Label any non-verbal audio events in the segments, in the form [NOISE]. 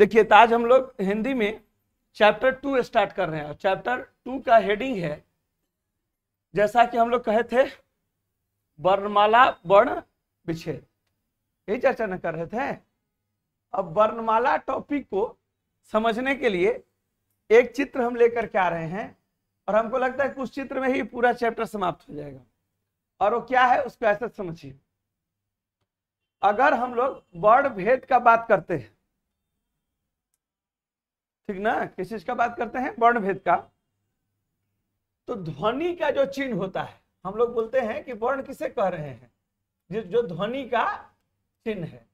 देखिए तो आज हम लोग हिंदी में चैप्टर टू स्टार्ट कर रहे हैं और चैप्टर टू का हेडिंग है जैसा कि हम लोग कहे थे वर्णमाला वर्ण विच्छेद यही चर्चा न कर रहे थे अब वर्णमाला टॉपिक को समझने के लिए एक चित्र हम लेकर के आ रहे हैं और हमको लगता है कि उस चित्र में ही पूरा चैप्टर समाप्त हो जाएगा और वो क्या है उसको ऐसे समझिए अगर हम लोग वर्ण भेद का बात करते हैं ठीक ना किस चीज का बात करते हैं वर्ण भेद का तो ध्वनि का जो चिन्ह होता है हम लोग बोलते हैं कि वर्ण किसे कह रहे हैं जो ध्वनि का चिन्ह है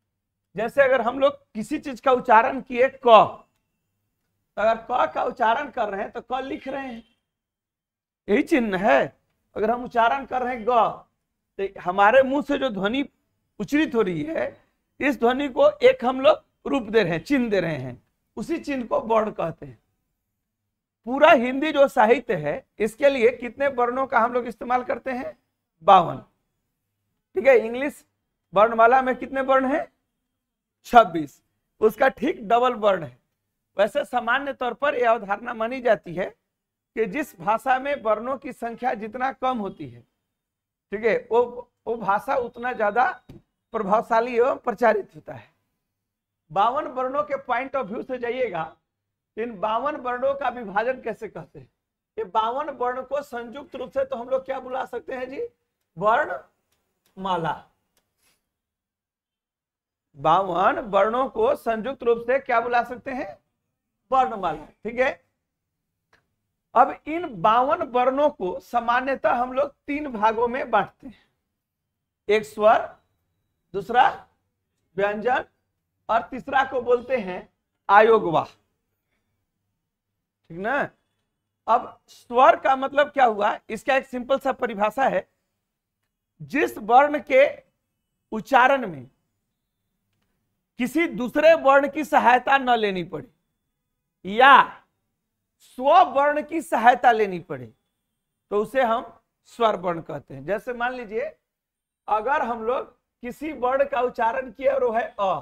जैसे अगर हम लोग किसी चीज का उच्चारण किए क तो अगर क का उच्चारण कर रहे हैं तो क लिख रहे हैं यही चिन्ह है अगर हम उच्चारण कर रहे हैं ग तो हमारे मुंह से जो ध्वनि उच्चरित हो रही है इस ध्वनि को एक हम लोग रूप दे रहे हैं चिन्ह दे रहे हैं उसी चिन्ह को वर्ण कहते हैं पूरा हिंदी जो साहित्य है इसके लिए कितने वर्णों का हम लोग इस्तेमाल करते हैं बावन ठीक है इंग्लिश वर्णमाला में कितने वर्ण है छब्बीस उसका ठीक डबल वर्ण है वैसे सामान्य तौर पर यह अवधारणा मानी जाती है कि जिस भाषा में वर्णों की संख्या जितना कम होती है ठीक है वो वो भाषा उतना ज्यादा प्रभावशाली एवं प्रचारित होता है बावन वर्णों के पॉइंट ऑफ व्यू से जाइएगा तो इन बावन वर्णों का विभाजन कैसे कहते हैं ये बावन वर्ण को संयुक्त रूप से तो हम लोग क्या बुला सकते हैं जी वर्ण माला बावन वर्णों को संयुक्त रूप से क्या बुला सकते हैं वर्णमाला ठीक है अब इन बावन वर्णों को सामान्यतः हम लोग तीन भागों में बांटते हैं एक स्वर दूसरा व्यंजन और तीसरा को बोलते हैं आयोगवाह ठीक ना अब स्वर का मतलब क्या हुआ इसका एक सिंपल सा परिभाषा है जिस वर्ण के उच्चारण में किसी दूसरे वर्ण की सहायता न लेनी पड़े या वर्ण की सहायता लेनी पड़े तो उसे हम स्वर वर्ण कहते हैं जैसे मान लीजिए अगर हम लोग किसी वर्ण का उच्चारण किए और वो है अ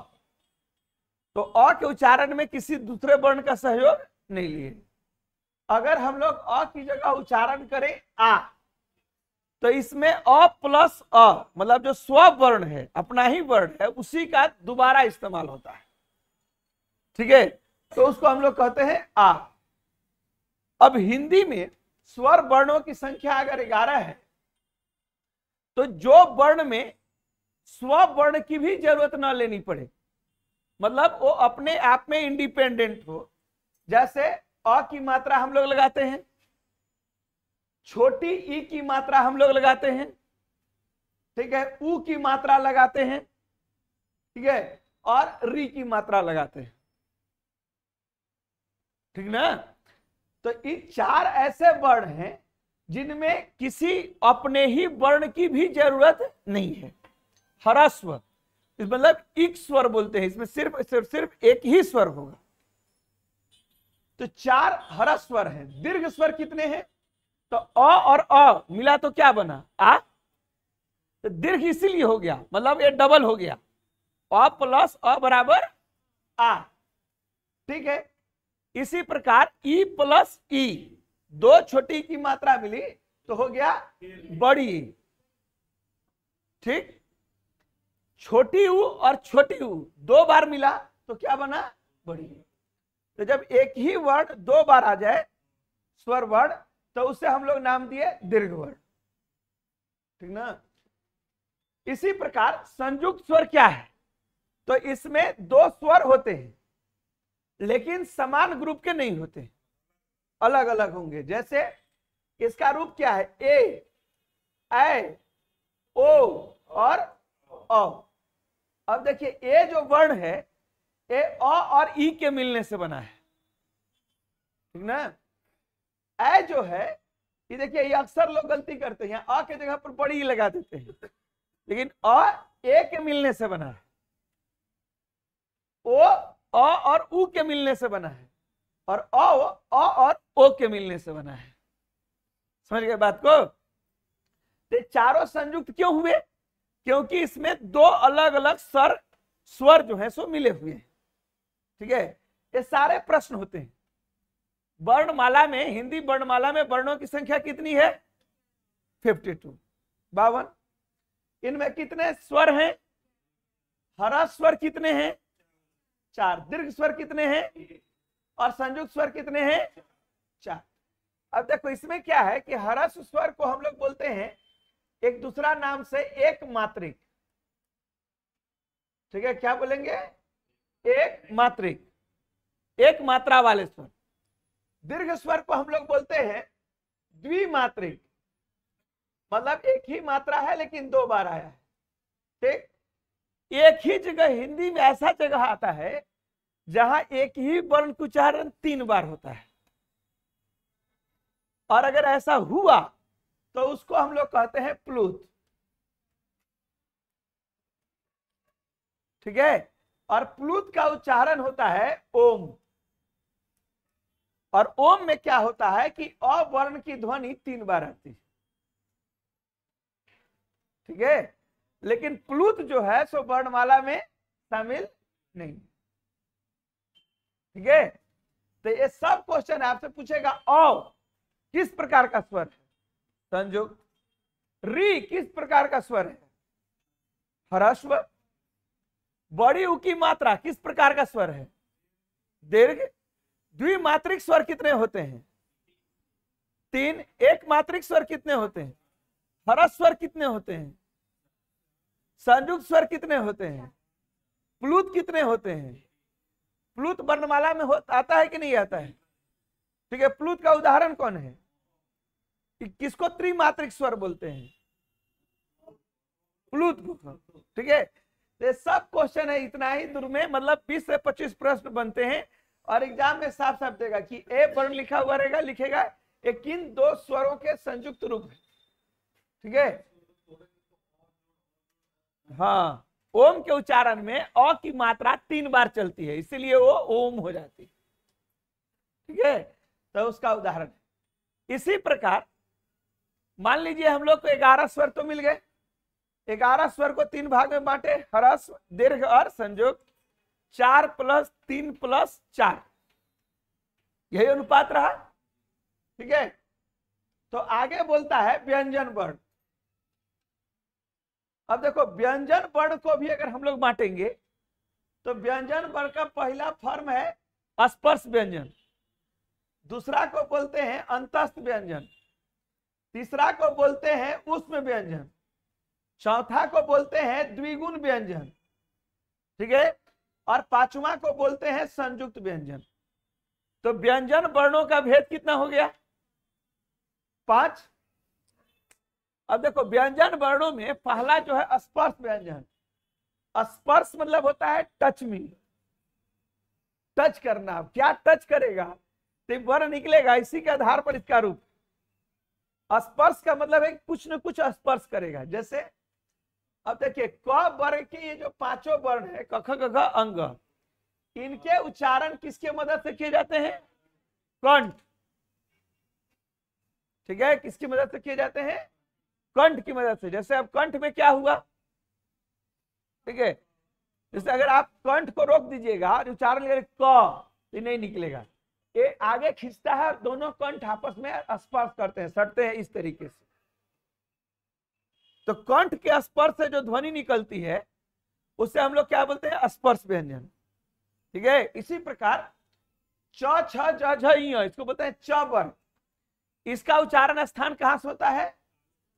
तो अ के उच्चारण में किसी दूसरे वर्ण का सहयोग नहीं लिए अगर हम लोग अ की जगह उच्चारण करें आ तो इसमें अ प्लस अ मतलब जो स्व वर्ण है अपना ही वर्ण है उसी का दोबारा इस्तेमाल होता है ठीक है तो उसको हम लोग कहते हैं आ अब हिंदी में स्वर वर्णों की संख्या अगर ग्यारह है तो जो वर्ण में स्व वर्ण की भी जरूरत न लेनी पड़े मतलब वो अपने आप में इंडिपेंडेंट हो जैसे अ की मात्रा हम लोग लगाते हैं छोटी ई की मात्रा हम लोग लगाते हैं ठीक है ऊ की मात्रा लगाते हैं ठीक है और री की मात्रा लगाते हैं ठीक ना तो ये चार ऐसे वर्ण हैं जिनमें किसी अपने ही वर्ण की भी जरूरत नहीं है हरस्व इस मतलब एक स्वर बोलते हैं इसमें सिर्फ सिर्फ सिर्फ एक ही स्वर होगा तो चार हरा स्वर है दीर्घ स्वर कितने हैं तो अ और अ मिला तो क्या बना आ तो दीर्घ इसीलिए हो गया मतलब ये डबल हो गया अ प्लस अ बराबर आ ठीक है इसी प्रकार ई प्लस ई दो छोटी की मात्रा मिली तो हो गया बड़ी ठीक छोटी ऊ और छोटी ऊ दो बार मिला तो क्या बना बड़ी तो जब एक ही वर्ड दो बार आ जाए स्वर वर्ड तो उसे हम लोग नाम दिए दीर्घ वर्ड ठीक ना इसी प्रकार संयुक्त स्वर क्या है तो इसमें दो स्वर होते हैं लेकिन समान ग्रुप के नहीं होते अलग अलग होंगे जैसे इसका रूप क्या है ए ऐ ओ और अ अब देखिए ए जो वर्ण है ए अ और ई के मिलने से बना है ठीक ना ए जो है ये देखिए ये अक्सर लोग गलती करते हैं अ के जगह पर बड़ी ही लगा देते हैं लेकिन अ ए के मिलने से बना है ओ अ और उ के मिलने से बना है और अ अ और ओ के मिलने से बना है समझ गए बात को तो चारों संयुक्त क्यों हुए क्योंकि इसमें दो अलग अलग स्वर स्वर जो है सो मिले हुए हैं ठीक है ये सारे प्रश्न होते हैं वर्णमाला में हिंदी वर्णमाला में वर्णों की संख्या कितनी है फिफ्टी टू बावन इनमें कितने स्वर हैं हरा स्वर कितने हैं चार दीर्घ स्वर कितने हैं और संयुक्त स्वर कितने हैं चार अब देखो इसमें क्या है कि हरस स्वर को हम लोग बोलते हैं एक दूसरा नाम से एक मात्रिक ठीक है क्या बोलेंगे एक मात्रिक एक मात्रा वाले स्वर दीर्घ स्वर को हम लोग बोलते हैं द्विमात्रिक मतलब एक ही मात्रा है लेकिन दो बार आया है ठीक एक ही जगह हिंदी में ऐसा जगह आता है जहां एक ही वर्ण उच्चारण तीन बार होता है और अगर ऐसा हुआ तो उसको हम लोग कहते हैं प्लूत ठीक है और प्लूत का उच्चारण होता है ओम और ओम में क्या होता है कि अवर्ण की ध्वनि तीन बार आती है ठीक है लेकिन प्लूत जो है सो वर्णमाला में शामिल नहीं ठीक है तो ये सब क्वेश्चन आपसे पूछेगा औ किस प्रकार का स्वर है संयोग री किस प्रकार का स्वर है हरस्व बड़ी उ की मात्रा किस प्रकार का स्वर है दीर्घ द्विमात्रिक स्वर कितने होते हैं तीन एक मात्रिक स्वर कितने होते हैं हरस्वर कितने होते हैं संयुक्त स्वर कितने होते हैं प्लुत कितने होते हैं प्लुत वर्णमाला में हो, आता है कि नहीं आता है ठीक है प्लुत का उदाहरण कौन है किसको त्रिमात्रिक स्वर बोलते हैं प्लूत को ठीक है ये सब क्वेश्चन है इतना ही दूर में मतलब 20 से 25 प्रश्न बनते हैं और एग्जाम में साफ साफ देगा कि ए वर्ण लिखा हुआ रहेगा लिखेगा ये किन दो स्वरों के संयुक्त रूप है ठीक है हाँ ओम के उच्चारण में अ की मात्रा तीन बार चलती है इसीलिए वो ओम हो जाती है ठीक है तो उसका उदाहरण इसी प्रकार मान लीजिए हम लोग को ग्यारह स्वर तो मिल गए ग्यारह स्वर को तीन भाग में बांटे हरस दीर्घ और संयोग चार प्लस तीन प्लस चार यही अनुपात रहा ठीक है तो आगे बोलता है व्यंजन वर्ण अब देखो व्यंजन वर्ण को भी अगर हम लोग बांटेंगे तो व्यंजन वर्ण का पहला फॉर्म है स्पर्श व्यंजन दूसरा को बोलते हैं अंतस्थ व्यंजन तीसरा को बोलते हैं उष्म व्यंजन चौथा को बोलते हैं द्विगुण व्यंजन ठीक है और पांचवा को बोलते हैं संयुक्त व्यंजन तो व्यंजन वर्णों का भेद कितना हो गया पांच अब देखो व्यंजन वर्णों में पहला जो है स्पर्श व्यंजन स्पर्श मतलब होता है टच मी टच करना क्या टच करेगा तो वर्ण निकलेगा इसी के आधार पर इसका रूप स्पर्श का मतलब है कुछ न कुछ स्पर्श करेगा जैसे अब देखिए क वर्ग के ये जो पांचों वर्ण है कख कख अंग इनके उच्चारण किसके मदद से किए जाते हैं कंठ ठीक है किसकी मदद से किए जाते हैं कंठ की मदद से जैसे अब कंठ में क्या हुआ ठीक है जैसे अगर आप कंठ को रोक दीजिएगा उच्चारण क नहीं निकलेगा ये आगे खींचता है और दोनों कंठ आपस में स्पर्श करते हैं सटते हैं इस तरीके से तो कंठ के स्पर्श से जो ध्वनि निकलती है उसे हम लोग क्या बोलते हैं स्पर्श व्यंजन ठीक है इसी प्रकार च छ इसको बोलते हैं वर्ण इसका उच्चारण स्थान कहां से होता है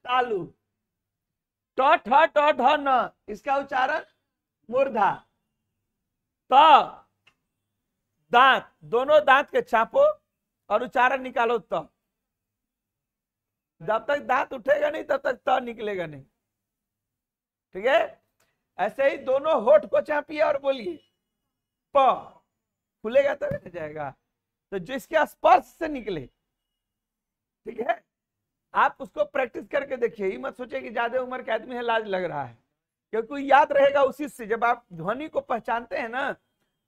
तालु ट इसका उच्चारण मूर्धा त दांत दोनों दांत के छापो और उच्चारण निकालो त तो। जब तक दांत उठेगा नहीं तब तक त तो निकलेगा नहीं ठीक है ऐसे ही दोनों होठ को चापिए और बोलिए प खुलेगा तब तो नहीं जाएगा तो जिसके स्पर्श से निकले ठीक है आप उसको प्रैक्टिस करके देखिए मत सोचिए कि ज्यादा उम्र के आदमी है लाज लग रहा है क्योंकि याद रहेगा उसी से जब आप ध्वनि को पहचानते हैं ना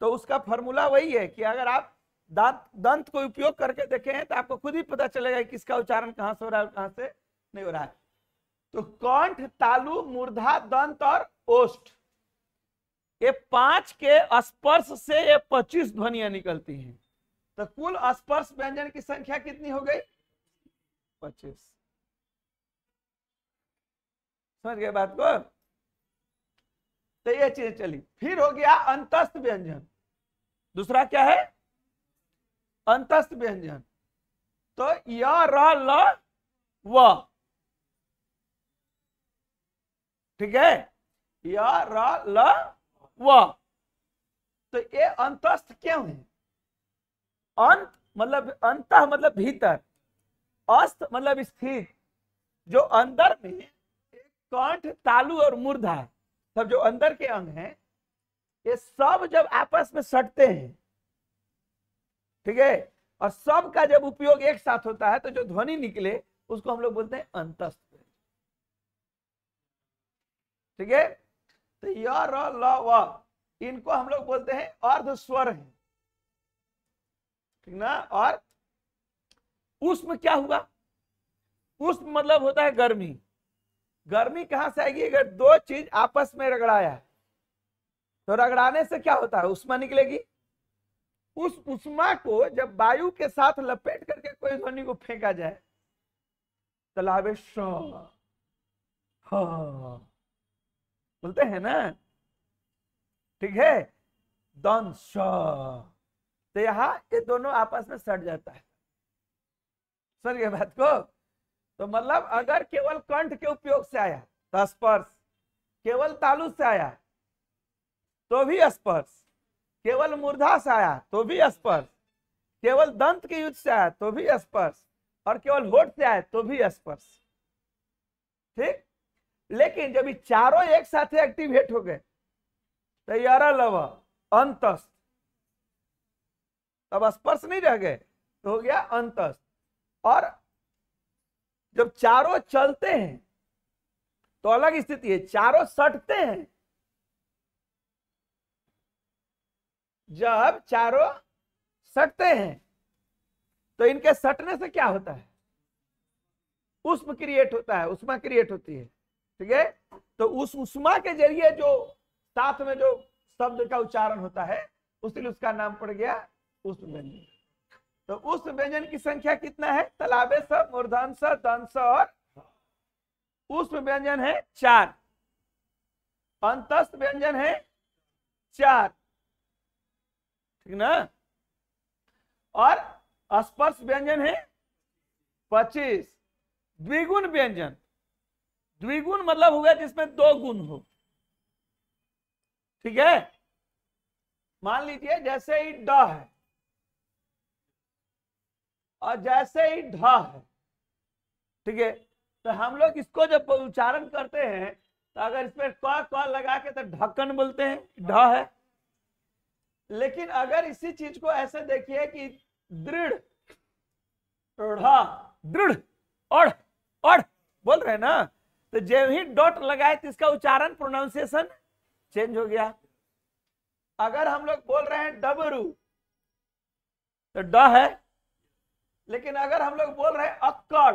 तो उसका फॉर्मूला वही है कि अगर आप दांत दंत को उपयोग करके देखें तो आपको खुद ही पता चलेगा कि इसका उच्चारण कहाँ से हो रहा है और कहाँ से नहीं हो रहा है तो कंठ तालु मूर्धा दंत और ओष्ठ ये पांच के स्पर्श से ये पच्चीस ध्वनिया निकलती हैं तो कुल स्पर्श व्यंजन की संख्या कितनी हो गई पच्चीस समझ गए बात को तो ये चीज चली फिर हो गया अंतस्थ व्यंजन दूसरा क्या है अंतस्थ व्यंजन तो य रा ल व ठीक है य रा ल व तो ये अंतस्थ क्यों है अंत मतलब अंत मतलब भीतर अस्त मतलब स्थित जो अंदर में कंठ तालु और मूर्धा सब जो अंदर के अंग हैं ये सब जब आपस में सटते हैं ठीक है और सब का जब उपयोग एक साथ होता है तो जो ध्वनि निकले उसको हम लोग बोलते हैं अंतस्थ ठीक है तो य र ल व इनको हम लोग बोलते हैं अर्ध स्वर है ठीक ना और उष्म क्या हुआ उष्म मतलब होता है गर्मी गर्मी कहां से आएगी अगर दो चीज आपस में रगड़ाया तो रगड़ाने से क्या होता है उष्मा निकलेगी उस उष्मा को जब वायु के साथ लपेट करके कोई ध्वनि को फेंका जाए तलावे हाँ। बोलते हैं ना ठीक है दन तो यहाँ ये दोनों आपस में सट जाता है सर ये बात को तो मतलब अगर केवल कंठ के उपयोग से आया तो स्पर्श केवल तालु से आया तो भी स्पर्श केवल मुर्धा से आया तो भी स्पर्श केवल दंत के युद्ध से आया तो भी स्पर्श और केवल होठ से आया तो भी स्पर्श ठीक लेकिन जब चारों एक साथ एक्टिवेट हो गए तो यारा लव अंतस्त तब स्पर्श नहीं रह गए तो हो गया अंतस्त और जब चारों चलते हैं तो अलग स्थिति है चारों सटते हैं जब चारों सटते हैं तो इनके सटने से क्या होता है उष्म क्रिएट होता है उष्मा क्रिएट होती है ठीक है तो उस उष्मा के जरिए जो साथ में जो शब्द का उच्चारण होता है उसलिए उसका नाम पड़ गया उष्ण व्यंजन तो उस व्यंजन की संख्या कितना है तलाबे स सर धन और उष्म व्यंजन है चार अंतस्थ व्यंजन है चार ठीक ना और स्पर्श व्यंजन है पच्चीस द्विगुण व्यंजन द्विगुण मतलब हो गया जिसमें दो गुण हो ठीक है मान लीजिए जैसे ही ड है और जैसे ही ढ है ठीक है तो हम लोग इसको जब उच्चारण करते हैं तो अगर इसमें क लगा के तो ढक्कन बोलते हैं ढ है लेकिन अगर इसी चीज को ऐसे देखिए कि दृढ़ हाँ, दृढ़ और और बोल रहे ना तो जो ही डॉट लगाए तो इसका उच्चारण प्रोनाउंसिएशन चेंज हो गया अगर हम लोग बोल रहे हैं डबरू तो ड है लेकिन अगर हम लोग बोल रहे हैं अक्कड़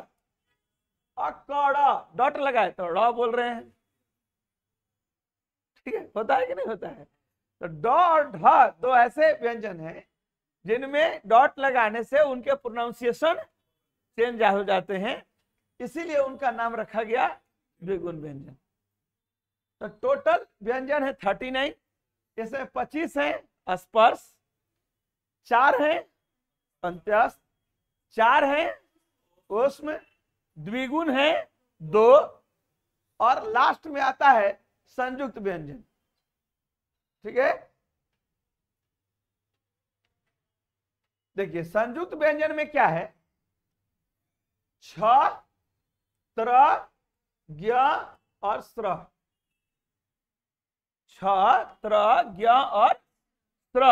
अक्कड़ा हाँ, डॉट लगाए तो ड बोल रहे हैं ठीक है होता है कि नहीं होता है तो ड और ढ दो ऐसे व्यंजन हैं जिनमें डॉट लगाने से उनके प्रोनाउंसिएशन चेंज हो जाते हैं इसीलिए उनका नाम रखा गया द्विगुण व्यंजन तो टोटल व्यंजन है थर्टी नाइन इसमें पच्चीस है स्पर्श चार है अंत्यस्त चार है उसमें द्विगुण है दो और लास्ट में आता है संयुक्त व्यंजन ठीक है देखिए संयुक्त व्यंजन में क्या है छ त्र ज्ञ और स्र छ त्र ज्ञ और स्र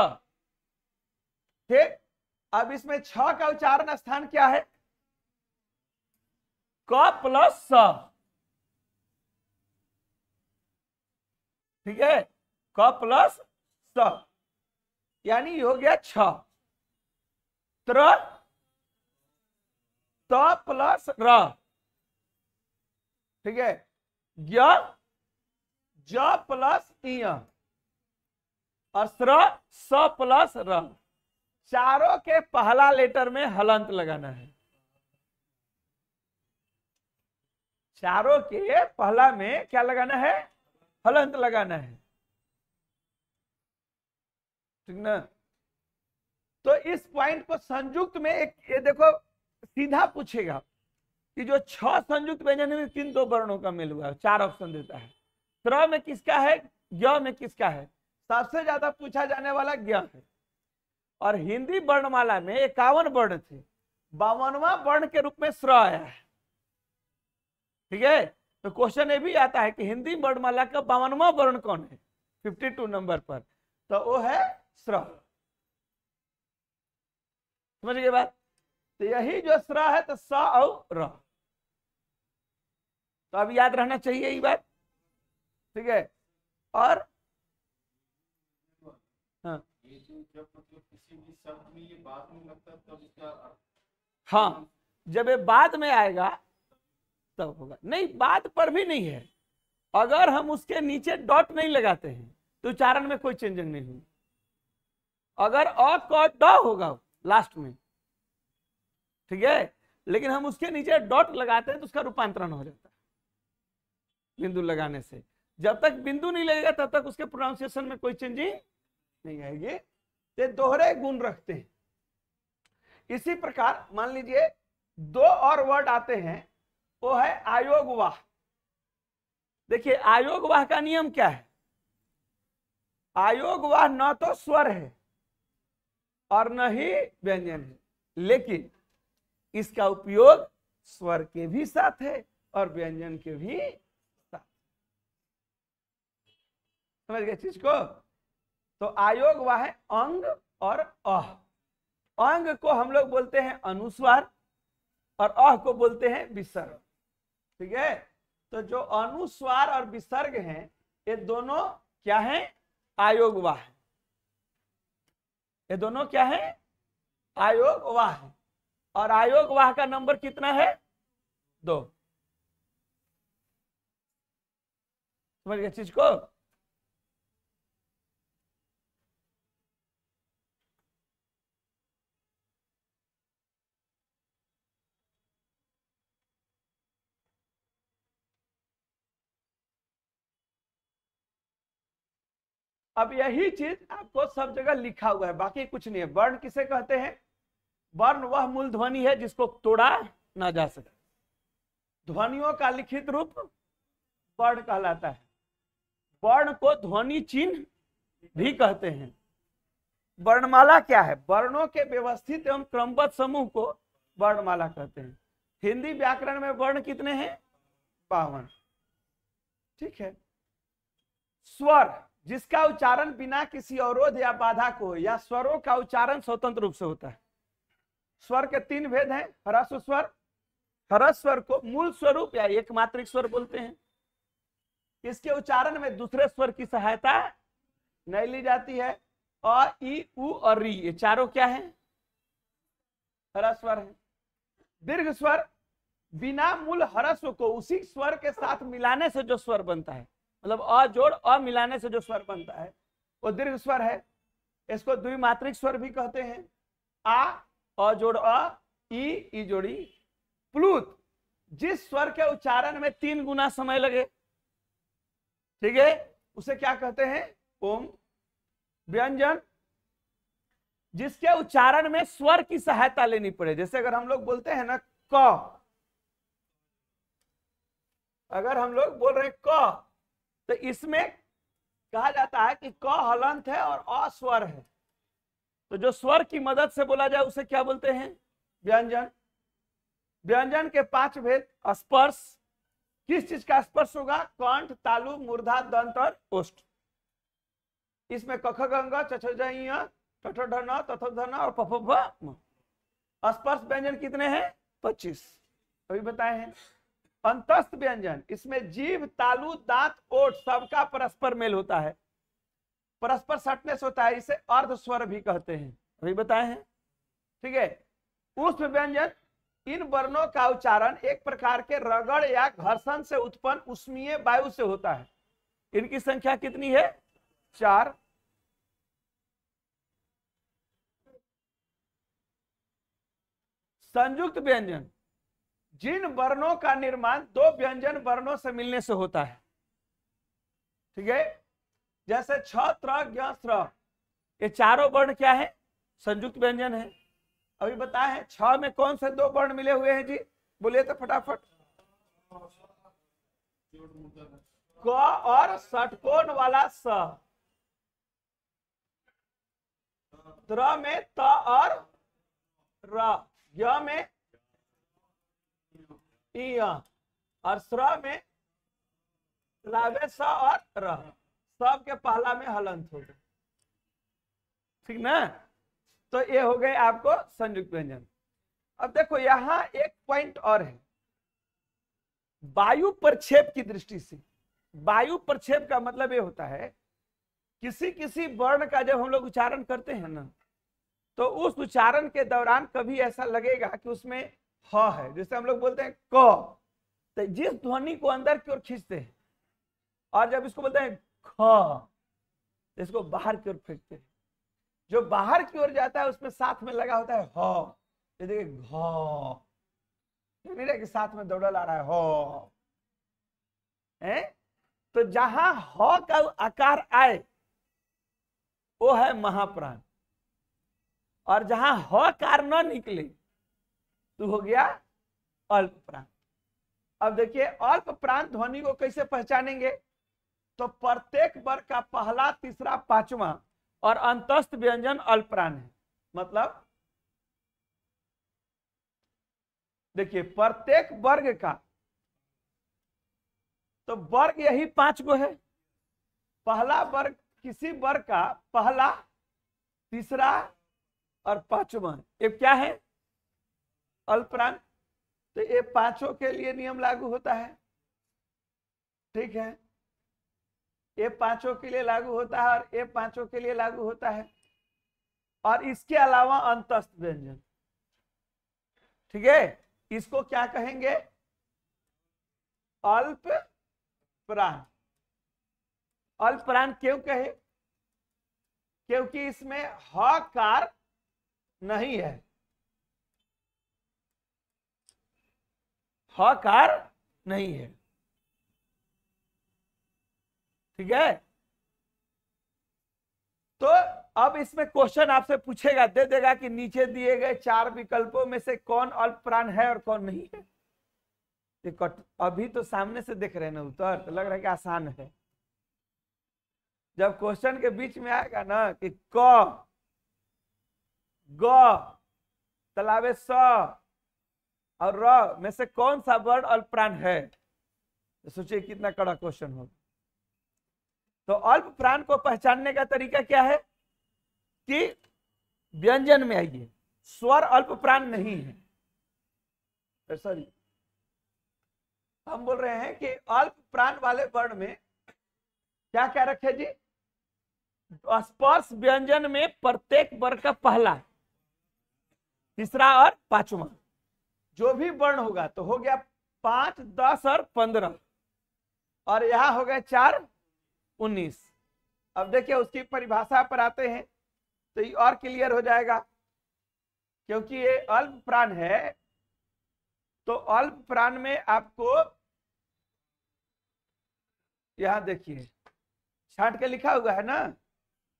ठीक अब इसमें छ का उच्चारण स्थान क्या है क प्लस स ठीक है क प्लस स यानी हो गया छ त्र त प्लस र ठीक है ज्ञ ज प्लस इया और स्र स प्लस र चारों के पहला लेटर में हलंत लगाना है चारों के पहला में क्या लगाना है हलंत लगाना है ठीक ना तो इस पॉइंट को संयुक्त में एक ये देखो सीधा पूछेगा कि जो छह संयुक्त व्यंजन में किन दो वर्णों का मेल हुआ है चार ऑप्शन देता है त्र में किसका है ज्ञ में किसका है सबसे ज्यादा पूछा जाने वाला ज्ञ है और हिंदी वर्णमाला में इक्यावन वर्ण थे बावनवा वर्ण के रूप में स्र आया है ठीक है तो क्वेश्चन ये भी आता है कि हिंदी वर्णमाला का बावनवा वर्ण कौन है 52 नंबर पर तो वो है स्र समझ गए बात तो यही जो स्र है तो स और र तो अब याद रहना चाहिए ये बात ठीक है और हाँ जब ये बाद में हाँ जब ये बाद में आएगा तब होगा नहीं बाद पर भी नहीं है अगर हम उसके नीचे डॉट नहीं लगाते हैं तो उच्चारण में कोई चेंजिंग नहीं हुई अगर अ क ड होगा लास्ट में ठीक है लेकिन हम उसके नीचे डॉट लगाते हैं तो उसका रूपांतरण हो जाता है बिंदु लगाने से जब तक बिंदु नहीं लगेगा तब तक उसके प्रोनाउंसिएशन में कोई चेंजिंग नहीं आएगी ये दोहरे गुण रखते हैं इसी प्रकार मान लीजिए दो और वर्ड आते हैं वो है आयोग वाह देखिए आयोग वाह का नियम क्या है आयोग वाह न तो स्वर है और न ही व्यंजन है लेकिन इसका उपयोग स्वर के भी साथ है और व्यंजन के भी साथ समझ गए चीज को तो आयोग वह है अंग और अह अंग को हम लोग बोलते हैं अनुस्वार और अह को बोलते हैं विसर्ग ठीक है तो जो अनुस्वार और विसर्ग हैं ये दोनों क्या हैं वाह ये दोनों क्या है आयोग वाह है और आयोग वाह का नंबर कितना है दो समझ गया चीज को अब यही चीज आपको सब जगह लिखा हुआ है बाकी कुछ नहीं है वर्ण किसे कहते हैं वर्ण वह मूल ध्वनि है जिसको तोड़ा ना जा सके ध्वनियों का लिखित रूप वर्ण कहलाता है वर्ण को ध्वनि चिन्ह भी कहते हैं वर्णमाला क्या है वर्णों के व्यवस्थित एवं क्रमबद्ध समूह को वर्णमाला कहते हैं हिंदी व्याकरण में वर्ण कितने हैं बावन ठीक है स्वर जिसका उच्चारण बिना किसी अवरोध या बाधा को या स्वरों का उच्चारण स्वतंत्र रूप से होता है स्वर के तीन भेद हैं हरस्व स्वर हरस स्वर को मूल स्वरूप या एकमात्रिक स्वर बोलते हैं इसके उच्चारण में दूसरे स्वर की सहायता नहीं ली जाती है अ ई उ और री ये चारों क्या है हरस्वर स्वर है दीर्घ स्वर बिना मूल हरस्व को उसी स्वर के साथ मिलाने से जो स्वर बनता है मतलब अ जोड़ अ मिलाने से जो स्वर बनता है वो दीर्घ स्वर है इसको द्विमात्रिक स्वर भी कहते हैं आ अ जोड़ अ ई ई जोड़ी प्लूत जिस स्वर के उच्चारण में तीन गुना समय लगे ठीक है उसे क्या कहते हैं ओम व्यंजन जिसके उच्चारण में स्वर की सहायता लेनी पड़े जैसे अगर हम लोग बोलते हैं ना क अगर हम लोग बोल रहे हैं क तो इसमें कहा जाता है कि क हलंत है और अस्वर है तो जो स्वर की मदद से बोला जाए उसे क्या बोलते हैं व्यंजन व्यंजन के पांच भेद स्पर्श किस चीज का स्पर्श होगा कंठ तालु मूर्धा दंत और ओष्ठ इसमें कख गंग ठठन तथोधन और पफ स्पर्श व्यंजन कितने हैं पच्चीस अभी बताए हैं अंतस्थ व्यंजन इसमें जीव तालु दांत ओठ सबका परस्पर मेल होता है परस्पर सटनेस होता है इसे अर्ध स्वर भी कहते हैं अभी बताए हैं ठीक है उष्ण व्यंजन इन वर्णों का उच्चारण एक प्रकार के रगड़ या घर्षण से उत्पन्न उष्मीय वायु से होता है इनकी संख्या कितनी है चार संयुक्त व्यंजन जिन वर्णों का निर्माण दो व्यंजन वर्णों से मिलने से होता है ठीक है जैसे छत्र ज्ञात्र ये चारों वर्ण क्या है संयुक्त व्यंजन है अभी बताए छ में कौन से दो वर्ण मिले हुए हैं जी बोलिए तो फटाफट क और षटकोण वाला स त्र में त और र में और स्र में लावे स और रह सब के पहला में हलंत हो गए ठीक ना तो ये हो गए आपको संयुक्त व्यंजन अब देखो यहां एक पॉइंट और है वायु प्रक्षेप की दृष्टि से वायु प्रक्षेप का मतलब ये होता है किसी किसी वर्ण का जब हम लोग उच्चारण करते हैं ना तो उस उच्चारण के दौरान कभी ऐसा लगेगा कि उसमें ह है जिससे हम लोग बोलते हैं क तो जिस ध्वनि को अंदर की ओर खींचते हैं और जब इसको बोलते हैं ख तो इसको बाहर की ओर फेंकते हैं जो बाहर की ओर जाता है उसमें साथ में लगा होता है ह ये देखिए घ नहीं कि साथ में दौड़ा ला रहा है ह है? तो जहां ह का आकार आए वो है महाप्राण और जहां ह न निकले तो हो गया अल्प प्रांत अब देखिए अल्प प्रांत ध्वनि को कैसे पहचानेंगे तो प्रत्येक वर्ग का पहला तीसरा पांचवा और अंतस्थ व्यंजन अल्प प्राण है मतलब देखिए प्रत्येक वर्ग का तो वर्ग यही पांच गो है पहला वर्ग किसी वर्ग का पहला तीसरा और पांचवा ये क्या है अल्परांत तो ये पांचों के लिए नियम लागू होता है ठीक है ये पांचों के लिए लागू होता है और ये पांचों के लिए लागू होता है और इसके अलावा अंतस्थ व्यंजन ठीक है इसको क्या कहेंगे अल्प प्राण अल्प प्राण क्यों कहे क्योंकि इसमें हकार नहीं है हकार नहीं है ठीक है तो अब इसमें क्वेश्चन आपसे पूछेगा दे देगा कि नीचे दिए गए चार विकल्पों में से कौन अल्प प्राण है और कौन नहीं है अभी तो सामने से देख रहे हैं ना उत्तर तो लग रहा है कि आसान है जब क्वेश्चन के बीच में आएगा ना कि क तलावे स और र में से कौन सा वर्ड अल्प प्राण है तो सोचिए कितना कड़ा क्वेश्चन होगा तो अल्प प्राण को पहचानने का तरीका क्या है कि व्यंजन में आइए स्वर अल्प प्राण नहीं है सॉरी हम बोल रहे हैं कि अल्प प्राण वाले वर्ण में क्या क्या रखे जी स्पर्श व्यंजन में प्रत्येक वर्ग का पहला तीसरा और पांचवा जो भी वर्ण होगा तो हो गया पांच दस और पंद्रह और यहां हो गया चार उन्नीस अब देखिए उसकी परिभाषा पर आते हैं तो ये और क्लियर हो जाएगा क्योंकि ये अल्प प्राण है तो अल्प प्राण में आपको यहां देखिए छाट के लिखा हुआ है ना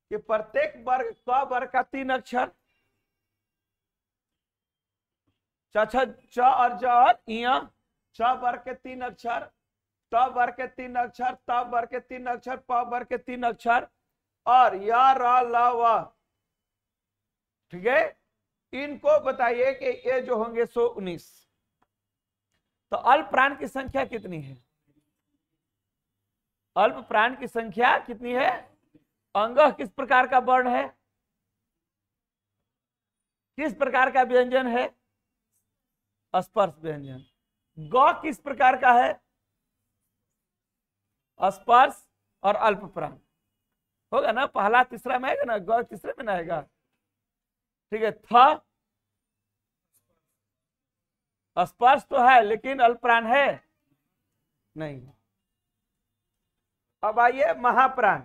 कि प्रत्येक वर्ग क वर्ग का तीन अक्षर और और के तीन अक्षर त बर के तीन अक्षर त बर के तीन अक्षर प बर के तीन अक्षर और या रा ला वा ठीक है इनको बताइए कि ये जो होंगे सो उन्नीस तो अल्प प्राण की संख्या कितनी है अल्प प्राण की संख्या कितनी है अंग किस प्रकार का वर्ण है किस प्रकार का व्यंजन है स्पर्श व्यंजन ग किस प्रकार का है स्पर्श और अल्प प्राण होगा ना पहला तीसरा में आएगा ना ग तीसरे में ना आएगा ठीक है थ स्पर्श तो है लेकिन अल्पप्राण है नहीं अब आइए महाप्राण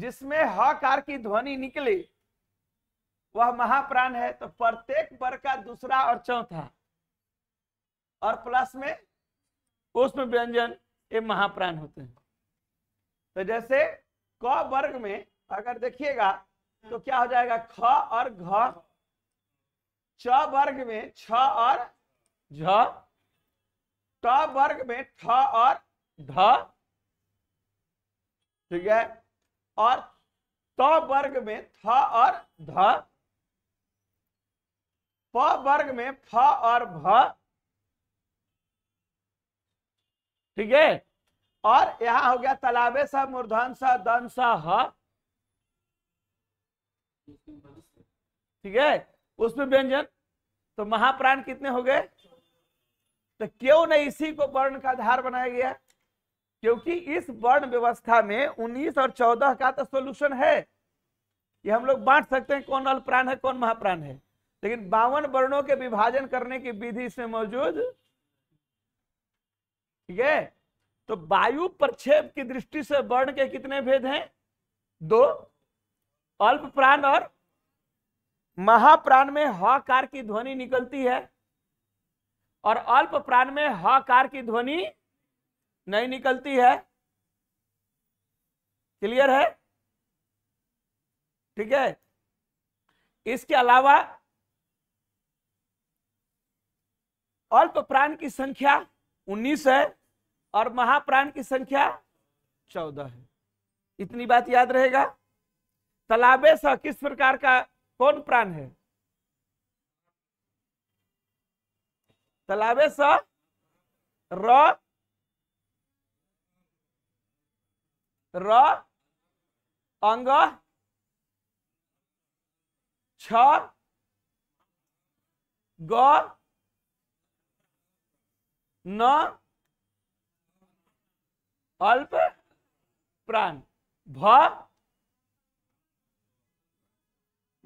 जिसमें हकार की ध्वनि निकली वह महाप्राण है तो प्रत्येक वर्ग का दूसरा और चौथा और प्लस में उसमें व्यंजन ये महाप्राण होते हैं तो जैसे क वर्ग में अगर देखिएगा तो क्या हो जाएगा ख और घ च वर्ग में छ और झ ट वर्ग में ठ और ध ठीक है और त वर्ग में थ और ध प वर्ग में फ और भ ठीक है और यहां हो गया तलाबे सा मूर्धन सा दन सा ह ठीक है उसमें व्यंजन तो महाप्राण कितने हो गए तो क्यों नहीं इसी को वर्ण का आधार बनाया गया क्योंकि इस वर्ण व्यवस्था में 19 और 14 का तो सोल्यूशन है ये हम लोग बांट सकते हैं कौन अल्प प्राण है कौन महाप्राण है लेकिन बावन वर्णों के विभाजन करने की विधि इसमें मौजूद ठीक है तो वायु प्रक्षेप की दृष्टि से वर्ण के कितने भेद हैं दो अल्प प्राण और महाप्राण में हकार की ध्वनि निकलती है और अल्प प्राण में हकार की ध्वनि नहीं निकलती है क्लियर है ठीक है इसके अलावा अल्प प्राण की संख्या 19 है और महाप्राण की संख्या चौदह है इतनी बात याद रहेगा तलाबे स किस प्रकार का कौन प्राण है तलाबे स र अंग छ न अल्प प्राण भ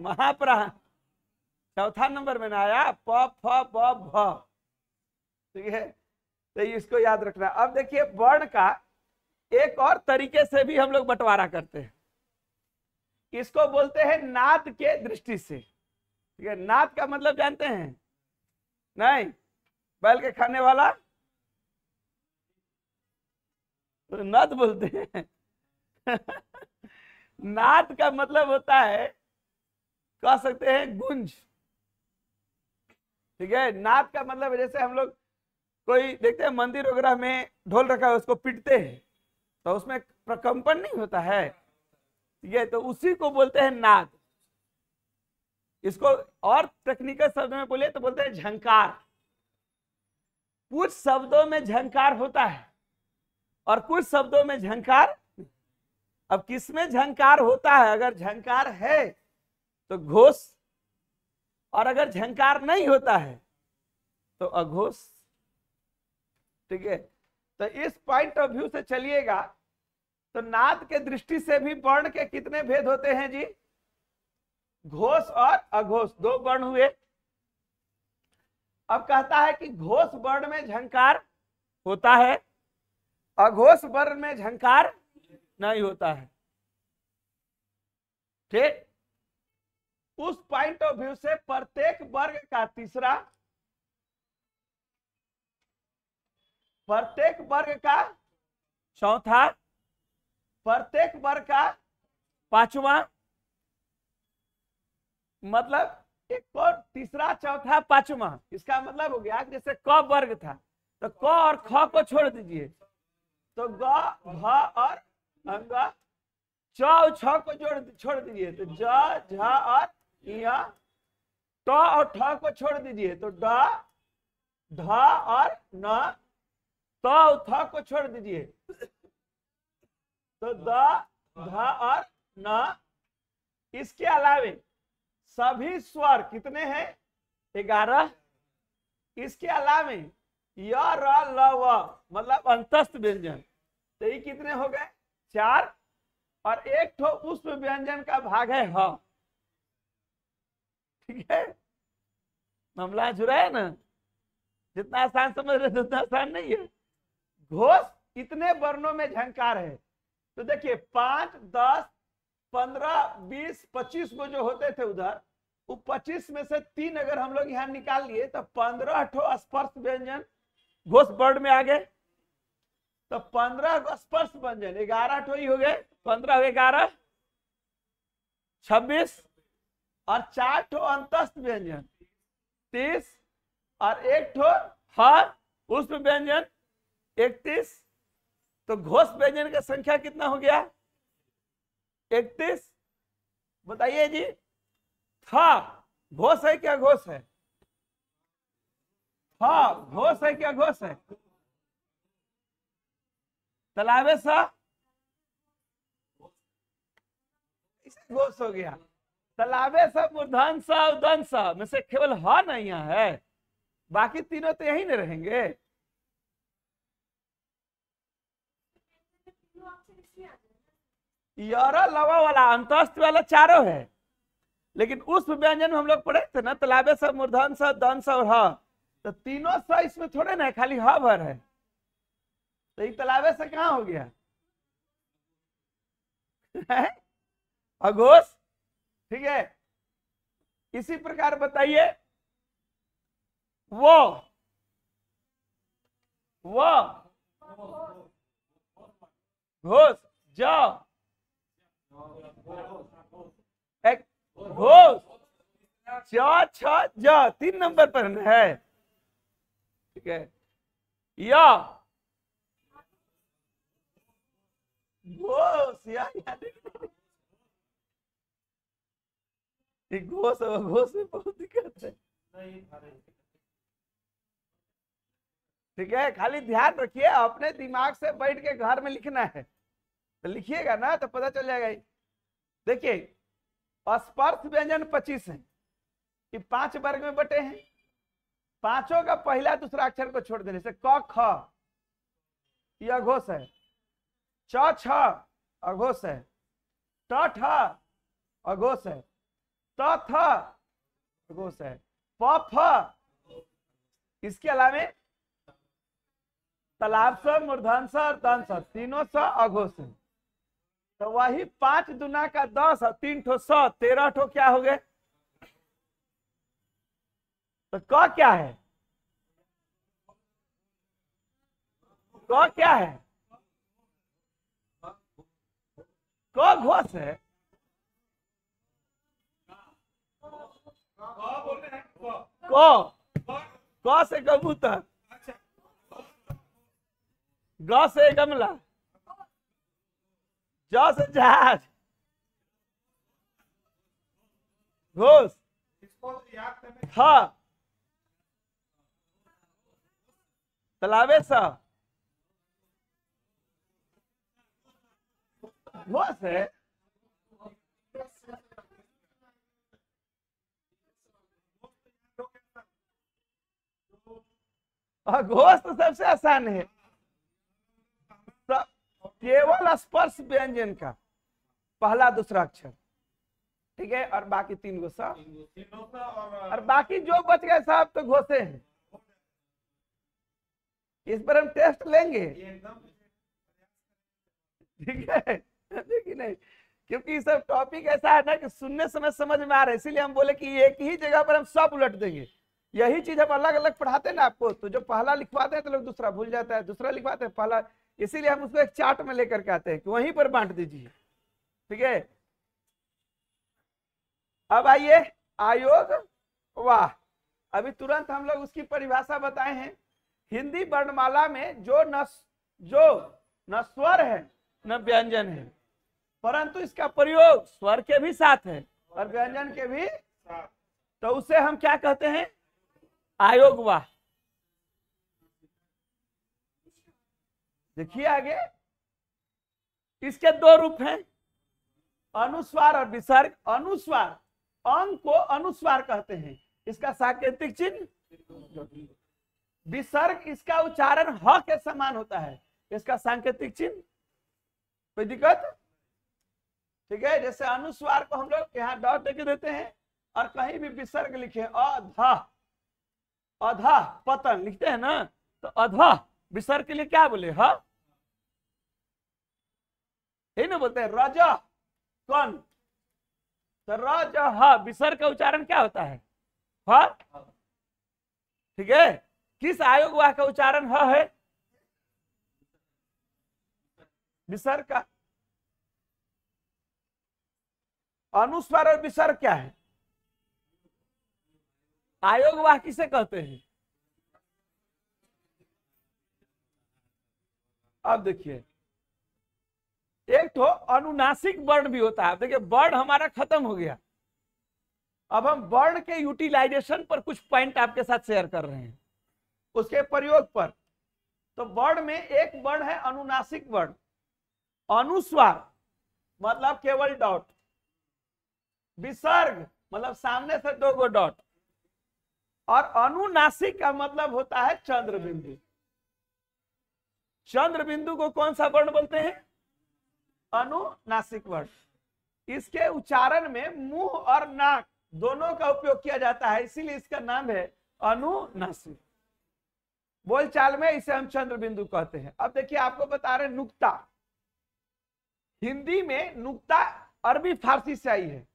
महाप्राण चौथा नंबर में ना आया प फ भ ठीक है तो इसको याद रखना अब देखिए वर्ण का एक और तरीके से भी हम लोग बंटवारा करते हैं इसको बोलते हैं नाद के दृष्टि से ठीक है नाद का मतलब जानते हैं नहीं बैल के खाने वाला तो बोलते हैं [LAUGHS] नाथ का मतलब होता है कह सकते हैं गुंज ठीक है नाथ का मतलब जैसे हम लोग कोई देखते हैं मंदिर वगैरह में ढोल रखा है उसको पिटते हैं तो उसमें प्रकम्पन नहीं होता है ठीक है तो उसी को बोलते हैं नाद इसको और टेक्निकल शब्द में बोले तो बोलते हैं झंकार कुछ शब्दों में झंकार होता है और कुछ शब्दों में झंकार अब किसमें झंकार होता है अगर झंकार है तो घोष और अगर झंकार नहीं होता है तो अघोष ठीक है तो इस पॉइंट ऑफ व्यू से चलिएगा तो नाद के दृष्टि से भी वर्ण के कितने भेद होते हैं जी घोष और अघोष दो वर्ण हुए अब कहता है कि घोष वर्ण में झंकार होता है अघोष वर्ण में झंकार नहीं होता है ठीक उस पॉइंट ऑफ व्यू से प्रत्येक वर्ग का तीसरा प्रत्येक वर्ग का चौथा प्रत्येक वर्ग का पांचवा मतलब एक और तीसरा चौथा पांचवा इसका मतलब हो गया जैसे क वर्ग था तो क और ख को छोड़ दीजिए तो ग भ और ग च छ को जोड़ छोड़ दीजिए तो ज झ और य ट और ठ को छोड़ दीजिए तो ड ढ और न त और थ को छोड़ दीजिए तो द ध और न इसके अलावे सभी स्वर कितने हैं ग्यारह इसके अलावे या रा ला मतलब अंतस्थ व्यंजन तो ये कितने हो गए चार और एक ठो उस व्यंजन का भाग है हा ठीक है मामला जुड़ा है ना जितना आसान समझ रहे उतना आसान नहीं है घोष इतने वर्णों में झंकार है तो देखिए पांच दस पंद्रह बीस पच्चीस को जो होते थे उधर वो पच्चीस में से तीन अगर हम लोग यहाँ निकाल लिए तो पंद्रह ठो स्पर्श व्यंजन घोष बर्ड में आ गए तो पंद्रह स्पर्श व्यंजन ग्यारह टोई हो गए पंद्रह ग्यारह छब्बीस और चार ठो अंतस्थ व्यंजन तीस और एक ठो हर उष्प व्यंजन इकतीस तो घोष व्यंजन का संख्या कितना हो गया इकतीस बताइए जी था घोष है क्या घोष है हाँ घोष है क्या घोष है तलावे सा घोष हो गया तलावे सा मूर्धन सा उदन सा में से केवल ह नहीं है बाकी तीनों तो यही नहीं रहेंगे लवा वाला अंतस्थ वाला चारों है लेकिन उस व्यंजन में हम लोग पढ़े थे ना तलाबे सा मूर्धन सा दन सा और ह तो तीनों सौ इसमें थोड़े ना खाली ह भर है तो ये तालाबे से कहा हो गया [LAUGHS] अगोश ठीक है इसी प्रकार बताइए वो वो घोष जाओ एक घोष च छ तीन नंबर पर है ठीक है या घोष या घोष में बहुत दिक्कत है ठीक है खाली ध्यान रखिए अपने दिमाग से बैठ के घर में लिखना है तो लिखिएगा ना तो पता चल जाएगा देखिए स्पर्श व्यंजन पच्चीस है ये पांच वर्ग में बटे हैं पांचों का पहला दूसरा अक्षर को छोड़ देने से क ख अघोष है च छ अघोष है ट ठ अघोष है त थ अघोष है प फ इसके अलावे तालाब स मूर्धन स और तन स तीनों स अघोष है तो वही पांच दुना का दस तीन ठो स तेरह ठो क्या हो गए तो क क्या है क क्या है क घोष है क क से कबूतर ग से गमला ज से जहाज घोष हाँ चलावे सा घोष तो सबसे आसान है केवल स्पर्श व्यंजन का पहला दूसरा अक्षर ठीक है और बाकी तीन गो और बाकी जो बच गए साहब तो घोषे हैं इस पर हम टेस्ट लेंगे ठीक है देखिए नहीं क्योंकि सब टॉपिक ऐसा है ना कि सुनने समय समझ में आ रहा है इसीलिए हम बोले कि एक ही जगह पर हम सब उलट देंगे यही चीज हम अलग अलग पढ़ाते हैं ना आपको तो जो पहला लिखवाते हैं तो लोग दूसरा भूल जाता है दूसरा लिखवाते हैं पहला इसीलिए हम उसको एक चार्ट में लेकर के आते हैं कि वहीं पर बांट दीजिए ठीक है अब आइए आयोग वाह अभी तुरंत हम लोग उसकी परिभाषा बताए हैं हिंदी वर्णमाला में जो न जो न स्वर है न व्यंजन है परंतु इसका प्रयोग स्वर के भी साथ है और व्यंजन के भी तो उसे हम क्या कहते हैं आयोग वाह देखिए आगे इसके दो रूप हैं अनुस्वार और विसर्ग अनुस्वार अंग को अनुस्वार कहते हैं इसका साकेतिक चिन्ह विसर्ग इसका उच्चारण ह के समान होता है इसका सांकेतिक चिन्ह कोई दिक्कत ठीक है जैसे अनुस्वार को हम लोग यहाँ डॉट देके देते हैं और कहीं भी विसर्ग लिखे अधा अधा पतन लिखते हैं ना तो अधा विसर्ग के लिए क्या बोले ह ना बोलते हैं रज कन तो रज हिसर्ग का उच्चारण क्या होता है ठीक है किस आयोग वाह का उच्चारण ह है विसर का अनुस्वर और विसर क्या है आयोग वाह किसे कहते हैं अब देखिए एक तो अनुनासिक वर्ण भी होता है देखिए वर्ण हमारा खत्म हो गया अब हम वर्ण के यूटिलाइजेशन पर कुछ पॉइंट आपके साथ शेयर कर रहे हैं उसके प्रयोग पर तो वर्ड में एक वर्ड है अनुनासिक वर्ड अनुस्वार मतलब केवल डॉट विसर्ग मतलब सामने से दो गो डॉट और अनुनासिक का मतलब होता है चंद्र बिंदु चंद्र बिंदु को कौन सा वर्ण बोलते हैं अनुनासिक वर्ण इसके उच्चारण में मुंह और नाक दोनों का उपयोग किया जाता है इसीलिए इसका नाम है अनुनासिक बोलचाल में इसे हम चंद्र बिंदु कहते हैं अब देखिए आपको बता रहे नुक्ता हिंदी में नुक्ता अरबी फारसी से आई है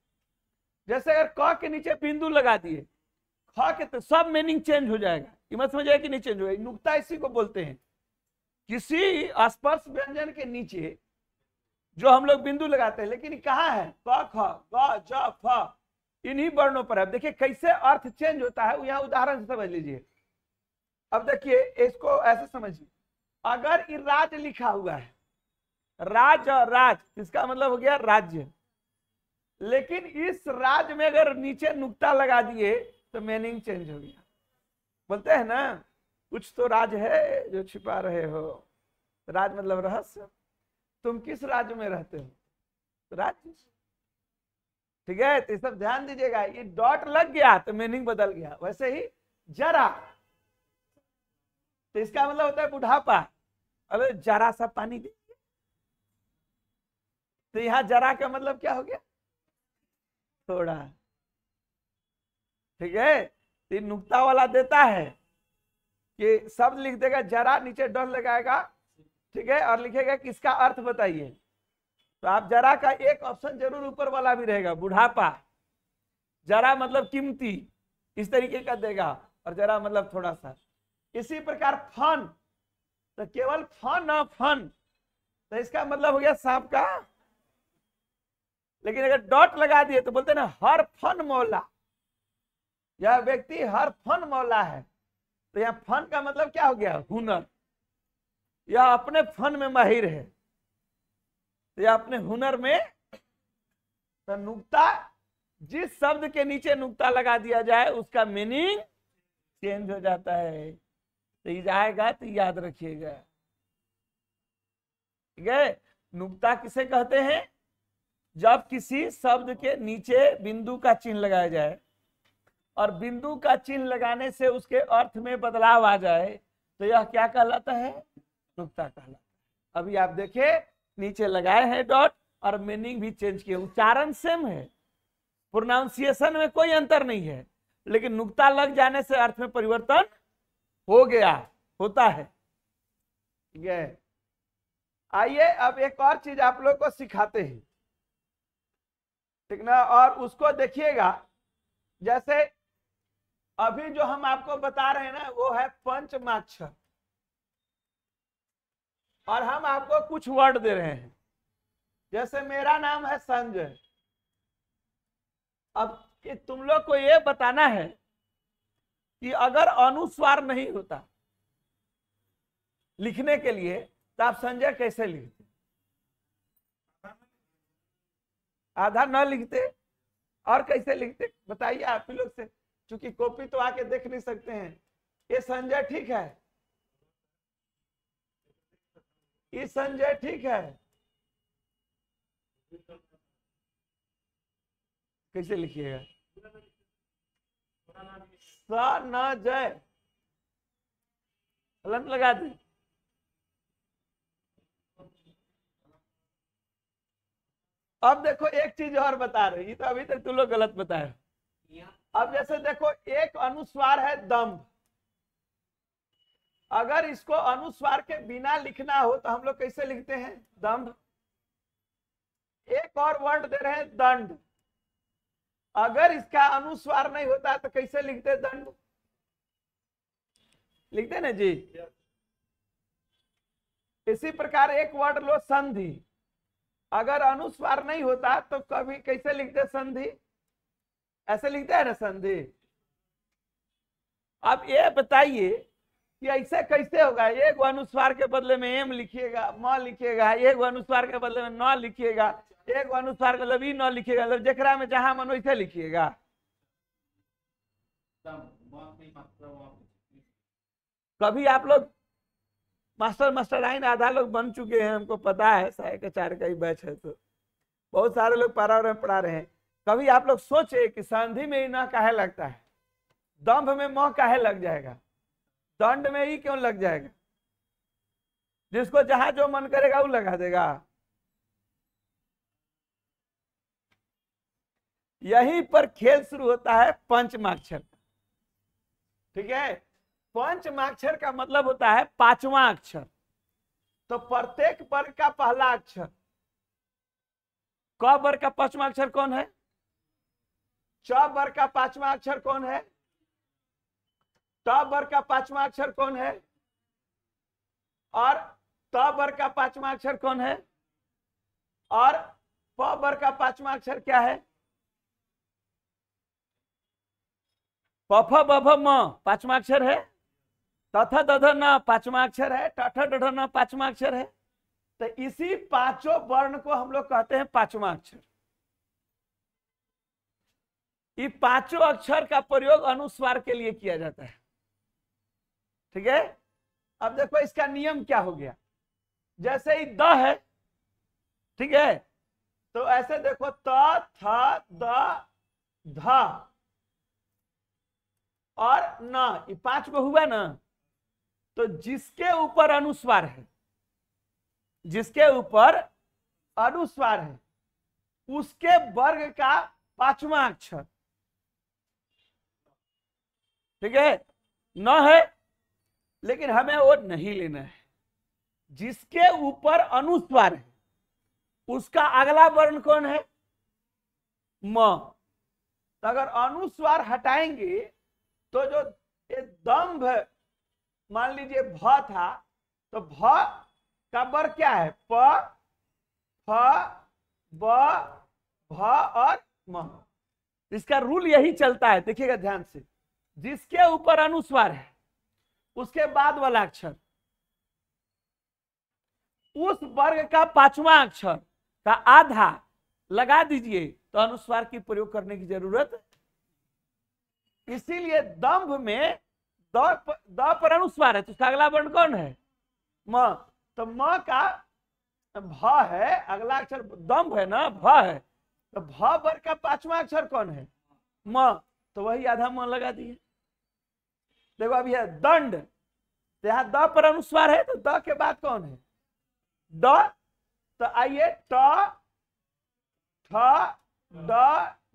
जैसे अगर क के नीचे बिंदु लगा दिए ख के तो सब मीनिंग चेंज हो जाएगा मत समझ कि नहीं चेंज हो जाएगा नुक्ता इसी को बोलते हैं किसी स्पर्श व्यंजन के नीचे जो हम लोग बिंदु लगाते हैं लेकिन कहा है क ख ग इन्हीं वर्णों पर है देखिए कैसे अर्थ चेंज होता है यहाँ उदाहरण से समझ लीजिए अब देखिए इसको ऐसे समझिए अगर राज लिखा हुआ है राज और राज इसका मतलब हो गया राज्य लेकिन इस राज में अगर नीचे नुकता लगा दिए तो मीनिंग चेंज हो गया बोलते हैं ना कुछ तो राज है जो छिपा रहे हो राज मतलब रहस्य तुम किस राज्य में रहते हो तो राज्य ठीक है तो सब ध्यान दीजिएगा ये डॉट लग गया तो मीनिंग बदल गया वैसे ही जरा तो इसका मतलब होता है बुढ़ापा अरे जरा सा पानी दीजिए तो यहाँ जरा का मतलब क्या हो गया थोड़ा ठीक है तो नुकता वाला देता है कि शब्द लिख देगा जरा नीचे डर लगाएगा ठीक है और लिखेगा किसका अर्थ बताइए तो आप जरा का एक ऑप्शन जरूर ऊपर वाला भी रहेगा बुढ़ापा जरा मतलब कीमती इस तरीके का देगा और जरा मतलब थोड़ा सा इसी प्रकार फन तो केवल फन न फन तो इसका मतलब हो गया सांप का लेकिन अगर डॉट लगा दिए तो बोलते ना हर फन मौला यह व्यक्ति हर फन मौला है तो यह फन का मतलब क्या हो गया हुनर यह अपने फन में माहिर है तो यह अपने हुनर में तो नुकता जिस शब्द के नीचे नुकता लगा दिया जाए उसका मीनिंग चेंज हो जाता है तो जाएगा तो याद रखिएगा ठीक है नुक्ता किसे कहते हैं जब किसी शब्द के नीचे बिंदु का चिन्ह लगाया जाए और बिंदु का चिन्ह लगाने से उसके अर्थ में बदलाव आ जाए तो यह क्या कहलाता है नुक्ता कहलाता है अभी आप देखिए नीचे लगाए हैं डॉट और मीनिंग भी चेंज किए उच्चारण सेम है प्रोनाउंसिएशन में कोई अंतर नहीं है लेकिन नुक्ता लग जाने से अर्थ में परिवर्तन हो गया होता है ठीक आइए अब एक और चीज आप लोग को सिखाते हैं ठीक ना और उसको देखिएगा जैसे अभी जो हम आपको बता रहे हैं ना वो है माक्षर और हम आपको कुछ वर्ड दे रहे हैं जैसे मेरा नाम है संजय अब तुम लोग को ये बताना है कि अगर अनुस्वार नहीं होता लिखने के लिए तो आप संजय कैसे लिखते आधा न लिखते और कैसे लिखते बताइए आप ही लोग से क्योंकि कॉपी तो आके देख नहीं सकते हैं ये संजय ठीक है ये संजय ठीक है कैसे लिखिएगा सा न जय हलन लगा दे अब देखो एक चीज और बता रहे ये तो अभी तक तुम लोग गलत बताए अब जैसे देखो एक अनुस्वार है दम्भ अगर इसको अनुस्वार के बिना लिखना हो तो हम लोग कैसे लिखते हैं दम्भ एक और वर्ड दे रहे हैं दंड अगर इसका अनुस्वार नहीं होता तो कैसे लिखते दंड लिखते ना जी इसी प्रकार एक वर्ड लो संधि अगर अनुस्वार नहीं होता तो कभी कैसे लिखते संधि ऐसे लिखते है ना संधि अब ये बताइए कि ऐसे कैसे होगा एक अनुस्वार के बदले में एम लिखिएगा म लिखिएगा एक अनुस्वार के बदले में न लिखिएगा एक अनुसार मतलब ई न लिखिएगा मतलब जरा में जहां मन वैसे लिखिएगा कभी आप लोग मास्टर मास्टर ना आधा लोग बन चुके हैं हमको पता है के चार का ही बैच है तो बहुत सारे लोग पढ़ा रहे पढ़ा रहे हैं कभी आप लोग सोचे कि संधि में ही न काहे लगता है दंभ में मोह काहे लग जाएगा दंड में ही क्यों लग जाएगा जिसको जहां जो मन करेगा वो लगा देगा यहीं पर खेल शुरू होता है पंचमाक्षर ठीक है पंचमाक्षर का मतलब होता है पांचवा अक्षर तो प्रत्येक वर्ग का पहला अक्षर क वर्ग का पांचवा अक्षर कौन है च वर्ग का पांचवा अक्षर कौन है ट वर्ग का पांचवा अक्षर कौन है और त वर्ग का पांचवा अक्षर कौन है और प वर्ग का पांचवा अक्षर क्या है पफ बफ म पांचवा अक्षर है तथा दध न पांचवा अक्षर है टठ डढ न पांचवा अक्षर है तो इसी पांचों वर्ण को हम लोग कहते हैं पांचवा अक्षर ये पांचों अक्षर का प्रयोग अनुस्वार के लिए किया जाता है ठीक है अब देखो इसका नियम क्या हो गया जैसे ही द है ठीक है तो ऐसे देखो त थ द ध और न ये पांच को हुआ ना तो जिसके ऊपर अनुस्वार है जिसके ऊपर अनुस्वार है उसके वर्ग का पांचवा अक्षर ठीक है न है लेकिन हमें वो नहीं लेना है जिसके ऊपर अनुस्वार है उसका अगला वर्ण कौन है म तो अगर अनुस्वार हटाएंगे तो जो ये दम्भ मान लीजिए भ था तो भ का बर क्या है प फ ब भ और म इसका रूल यही चलता है देखिएगा ध्यान से जिसके ऊपर अनुस्वार है उसके बाद वाला अक्षर उस वर्ग का पांचवा अक्षर का आधा लगा दीजिए तो अनुस्वार की प्रयोग करने की जरूरत इसीलिए दंभ में द पर अनुस्वार है तो उसका अगला वर्ण कौन है म तो म का भ है अगला अक्षर दंभ है ना भ है तो भ बर का पांचवा अक्षर कौन है म तो वही आधा म लगा दिए देखो अब यह दंड तो यहां द पर अनुस्वार है तो द के बाद कौन है द तो आइए ट ठ ड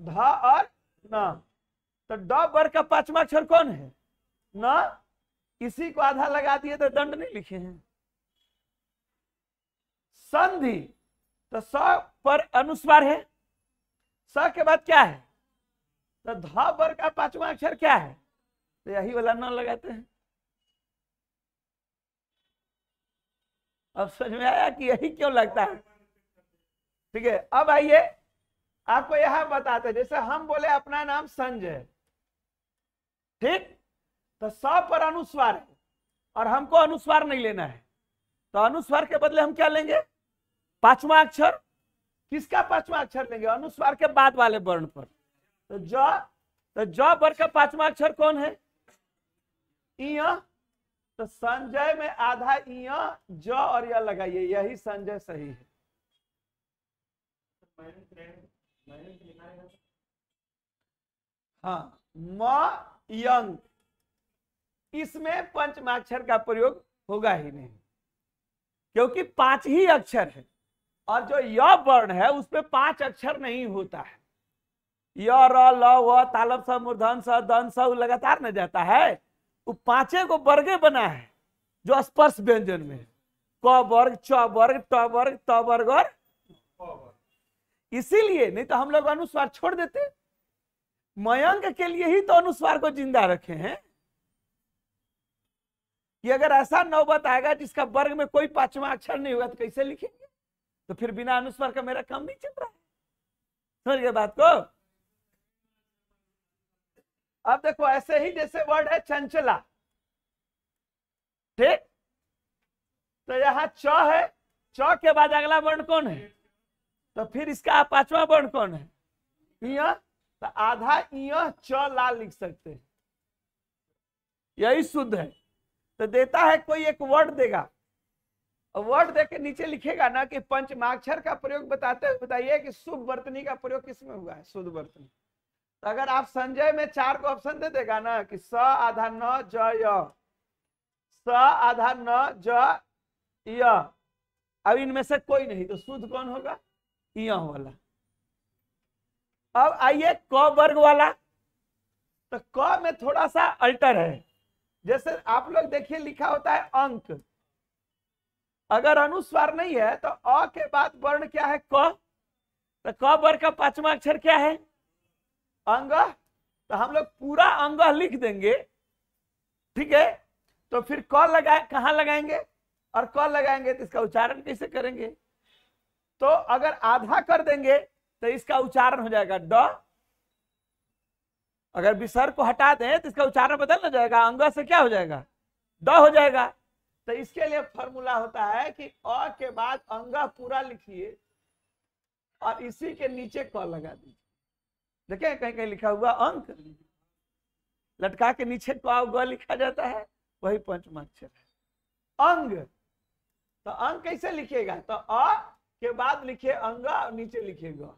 ध और न तो ड वर्ग का पांचवा अक्षर कौन है न इसी को आधा लगा दिए तो दंड नहीं लिखे हैं संधि तो स पर अनुस्वार है स के बाद क्या है तो ध वर्ग का पांचवा अक्षर क्या है तो यही वाला न लगाते हैं अब समझ में आया कि यही क्यों लगता है ठीक है अब आइए आपको यह बताते जैसे हम बोले अपना नाम संजय ठीक तो स पर अनुस्वार है और हमको अनुस्वार नहीं लेना है तो अनुस्वार के बदले हम क्या लेंगे पांचवा अक्षर किसका पांचवा अक्षर लेंगे अनुस्वार के बाद वाले वर्ण पर तो ज तो ज पर का पांचवा अक्षर कौन है इय तो संजय में आधा इय ज और य लगाइए यही संजय सही है तो हाँ म यंग इसमें पंचमाक्षर का प्रयोग होगा ही नहीं क्योंकि पांच ही अक्षर है और जो य वर्ण है उसमें पांच अक्षर नहीं होता है य र ल व तालब स मूर्धन स दन स लगातार न जाता है वो पांचे को वर्गे बना है जो स्पर्श व्यंजन में क वर्ग च वर्ग ट वर्ग त वर्ग और इसीलिए नहीं तो हम लोग अनुस्वार छोड़ देते मयंक के लिए ही तो अनुस्वार को जिंदा रखे हैं कि अगर ऐसा नौबत आएगा जिसका वर्ग में कोई पांचवा अक्षर नहीं होगा तो कैसे लिखेंगे तो फिर बिना अनुस्वार का मेरा काम नहीं चल रहा है समझ गए बात को अब देखो ऐसे ही जैसे वर्ड है चंचला ठीक तो यहां च है च के बाद अगला वर्ण कौन है तो फिर इसका पांचवा वर्ण कौन है यहां तो आधा यह च ला लिख सकते हैं यही शुद्ध है तो देता है कोई एक वर्ड देगा वर्ड दे के नीचे लिखेगा ना कि पंचमाक्षर का प्रयोग बताते हुए बताइए कि शुभ वर्तनी का प्रयोग किसमें हुआ है शुद्ध वर्तनी तो अगर आप संजय में चार को ऑप्शन दे देगा ना कि स आधा न ज य स आधा न ज य अब इनमें से कोई नहीं तो शुद्ध कौन होगा इं वाला अब आइए क वर्ग वाला तो क में थोड़ा सा अल्टर है जैसे आप लोग देखिए लिखा होता है अंक अगर अनुस्वार नहीं है तो अ के बाद वर्ण क्या है क तो क वर्ग का पांचवा अक्षर क्या है अंग तो हम लोग पूरा अंग लिख देंगे ठीक है तो फिर क लगा कहा लगाएंगे और क लगाएंगे तो इसका उच्चारण कैसे करेंगे तो अगर आधा कर देंगे तो इसका उच्चारण हो जाएगा ड अगर विसर्ग को हटा दें तो इसका उच्चारण बदल ना जाएगा अंग से क्या हो जाएगा ड हो जाएगा तो इसके लिए फॉर्मूला होता है कि अ के बाद अंग पूरा लिखिए और इसी के नीचे क लगा दीजिए देखिए कहीं कहीं लिखा हुआ अंक लटका के नीचे क ग लिखा जाता है वही पंचमाक्षर है अंग तो अंग कैसे लिखिएगा तो अ के बाद लिखिए अंग और नीचे लिखिए ग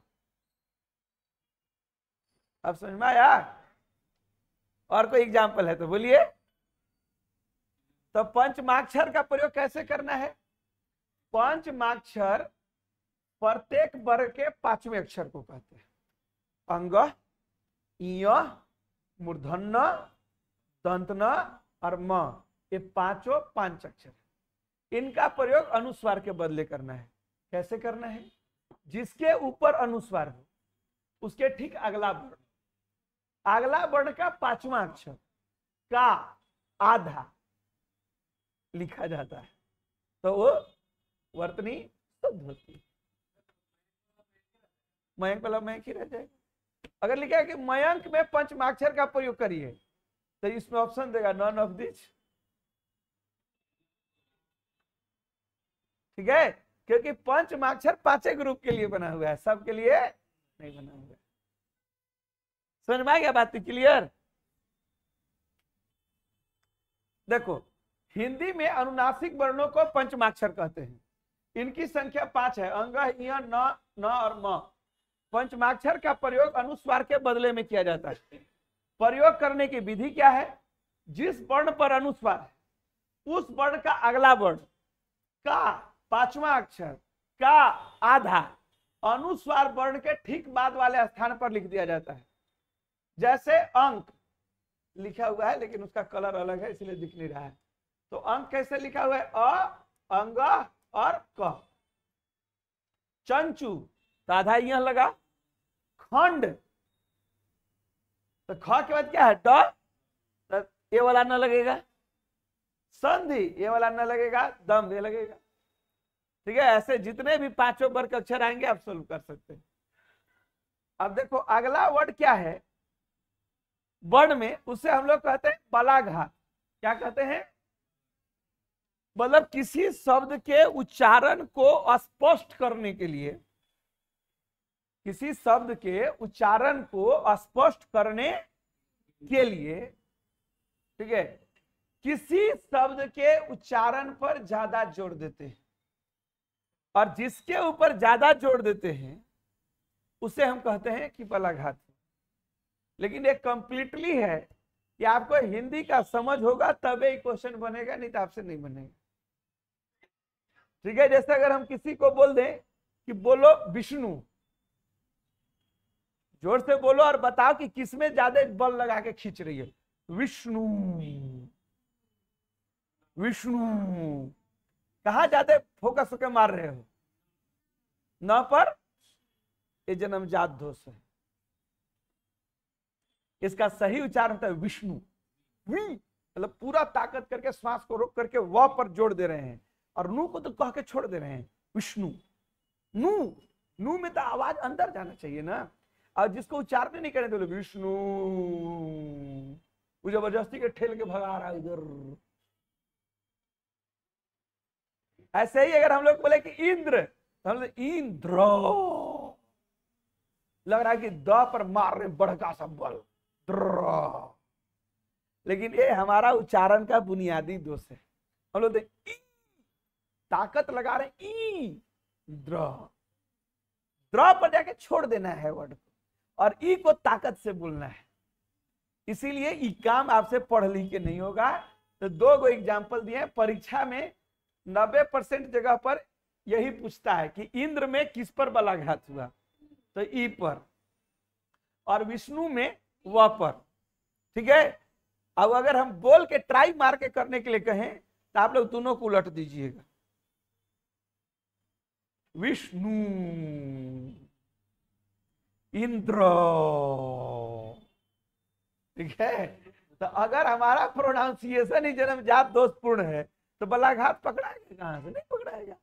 अब समझ में आया और कोई एग्जाम्पल है तो बोलिए तो पंचमाक्षर का प्रयोग कैसे करना है पंचमाक्षर प्रत्येक वर्ग के पांचवें अक्षर को कहते हैं अंग मूर्धन मूर्धन्य दंतन और म ये पांचों पांच अक्षर इनका प्रयोग अनुस्वार के बदले करना है कैसे करना है जिसके ऊपर अनुस्वार हो उसके ठीक अगला वर्ण अगला वर्ण का पांचवा अक्षर का आधा लिखा जाता है तो वो वर्तनी शुद्ध होती है मयंक वाला मयंक ही रह जाएगा अगर लिखा है कि मयंक में पंचमाक्षर का प्रयोग करिए तो इसमें ऑप्शन देगा नॉन ऑफ दिस ठीक है क्योंकि पंचमाक्षर पांचे ग्रुप के लिए बना हुआ है सबके लिए नहीं बना हुआ है समझ में आ गया बात क्लियर देखो हिंदी में अनुनासिक वर्णों को पंचमाक्षर कहते हैं इनकी संख्या पांच है अंग न और म पंचमाक्षर का प्रयोग अनुस्वार के बदले में किया जाता है प्रयोग करने की विधि क्या है जिस वर्ण पर अनुस्वार है उस वर्ण का अगला वर्ण का पांचवा अक्षर का आधा अनुस्वार वर्ण के ठीक बाद वाले स्थान पर लिख दिया जाता है जैसे अंक लिखा हुआ है लेकिन उसका कलर अलग है इसलिए दिख नहीं रहा है तो अंक कैसे लिखा हुआ है अ अंग और क चंचू साधा यह लगा खंड तो ख के बाद क्या है ड तो ये वाला न लगेगा संधि ये वाला न लगेगा दम ये लगेगा ठीक है ऐसे जितने भी पांचों वर्ग अक्षर आएंगे आप सोल्व कर सकते हैं अब देखो अगला वर्ड क्या है वर्ण में उसे हम लोग कहते हैं बलाघात क्या कहते हैं मतलब किसी शब्द के उच्चारण को स्पष्ट करने के लिए किसी शब्द के उच्चारण को स्पष्ट करने के लिए ठीक है किसी शब्द के उच्चारण पर ज्यादा जोर देते हैं और जिसके ऊपर ज्यादा जोर देते हैं उसे हम कहते हैं कि बलाघात लेकिन ये कंप्लीटली है कि आपको हिंदी का समझ होगा तब ये क्वेश्चन बनेगा नहीं तो आपसे नहीं बनेगा ठीक है जैसे अगर हम किसी को बोल दें कि बोलो विष्णु जोर से बोलो और बताओ कि किसमें ज्यादा बल लगा के खींच रही है विष्णु विष्णु कहा ज्यादा फोकस होकर मार रहे हो न पर ये जन्मजात दोष है इसका सही उच्चारण होता है विष्णु वी मतलब पूरा ताकत करके श्वास को रोक करके व पर जोड़ दे रहे हैं और नू को तो कह के छोड़ दे रहे हैं विष्णु नू नू में तो आवाज अंदर जाना चाहिए ना और जिसको उच्चारण नहीं करें तो बोले विष्णु वो जबरदस्ती के ठेल के भगा रहा है इधर ऐसे ही अगर हम लोग बोले कि इंद्र तो हम लोग इंद्र लग रहा है कि द पर मार रहे बड़का सा बल लेकिन ये हमारा उच्चारण का बुनियादी दोष है हम लोग ताकत लगा रहे ई द्र द्र पर जाके छोड़ देना है वर्ड को और ई को ताकत से बोलना है इसीलिए ई काम आपसे पढ़ लिख के नहीं होगा तो दो गो एग्जाम्पल दिए परीक्षा में नब्बे परसेंट जगह पर यही पूछता है कि इंद्र में किस पर बलाघात हुआ तो ई पर और विष्णु में पर ठीक है अब अगर हम बोल के ट्राई मार के करने के लिए कहें तो आप लोग दोनों को उलट दीजिएगा विष्णु इंद्र ठीक है तो अगर हमारा प्रोनाउंसिएशन ही जन्म जात दोषपूर्ण है तो बलाघात पकड़ाएगा कहां से नहीं पकड़ाएगा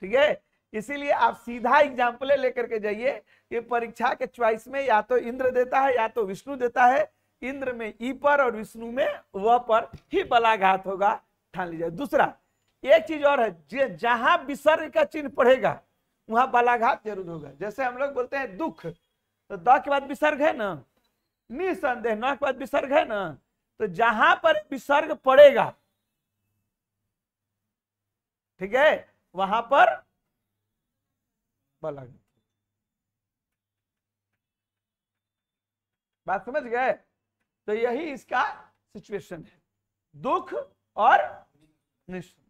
ठीक है इसीलिए आप सीधा एग्जाम्पल लेकर के जाइए कि परीक्षा के च्वाइस में या तो इंद्र देता है या तो विष्णु देता है इंद्र में ई पर और विष्णु में व पर ही बलाघात होगा ठान लीजिए दूसरा एक चीज और है जहां विसर्ग का चिन्ह पड़ेगा वहां बलाघात जरूर होगा जैसे हम लोग बोलते हैं दुख तो द के बाद विसर्ग है ना निसंदेह न के बाद विसर्ग है ना तो जहां पर विसर्ग पड़ेगा ठीक है वहां पर पलंग बात समझ गए तो यही इसका सिचुएशन है दुख और निश्चय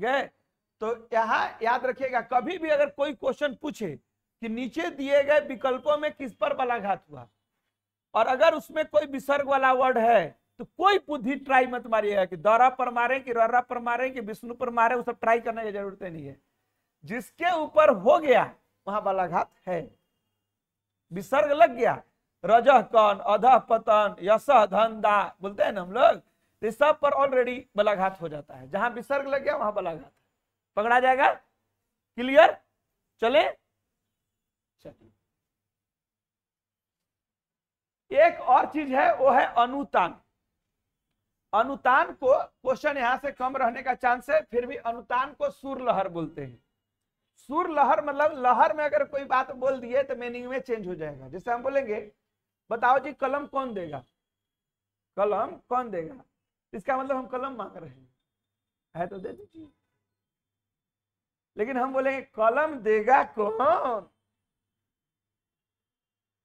गए तो यहां याद रखिएगा कभी भी अगर कोई क्वेश्चन पूछे कि नीचे दिए गए विकल्पों में किस पर बलाघात हुआ और अगर उसमें कोई विसर्ग वाला वर्ड है तो कोई बुद्धि ट्राई मत मारिएगा कि दौरा पर मारे कि रर्रा पर मारे कि विष्णु पर मारे वो सब ट्राई करने की जरूरत नहीं है जिसके ऊपर हो गया वहां बालाघात है विसर्ग लग गया रजह कौन अधह पतन यश धंधा बोलते हैं ना हम लोग तो सब पर ऑलरेडी बलाघात हो जाता है जहां विसर्ग लग गया वहां बलाघात पकड़ा जाएगा क्लियर चले चलिए एक और चीज है वो है अनुतान अनुतान को क्वेश्चन यहां से कम रहने का चांस है फिर भी अनुतान को सुर लहर बोलते हैं सुर लहर मतलब लहर में अगर कोई बात बोल दिए तो मीनिंग में चेंज हो जाएगा जैसे हम बोलेंगे बताओ जी कलम कौन देगा कलम कौन देगा इसका मतलब हम कलम मांग रहे हैं है तो दे दीजिए लेकिन हम बोलेंगे कलम देगा कौन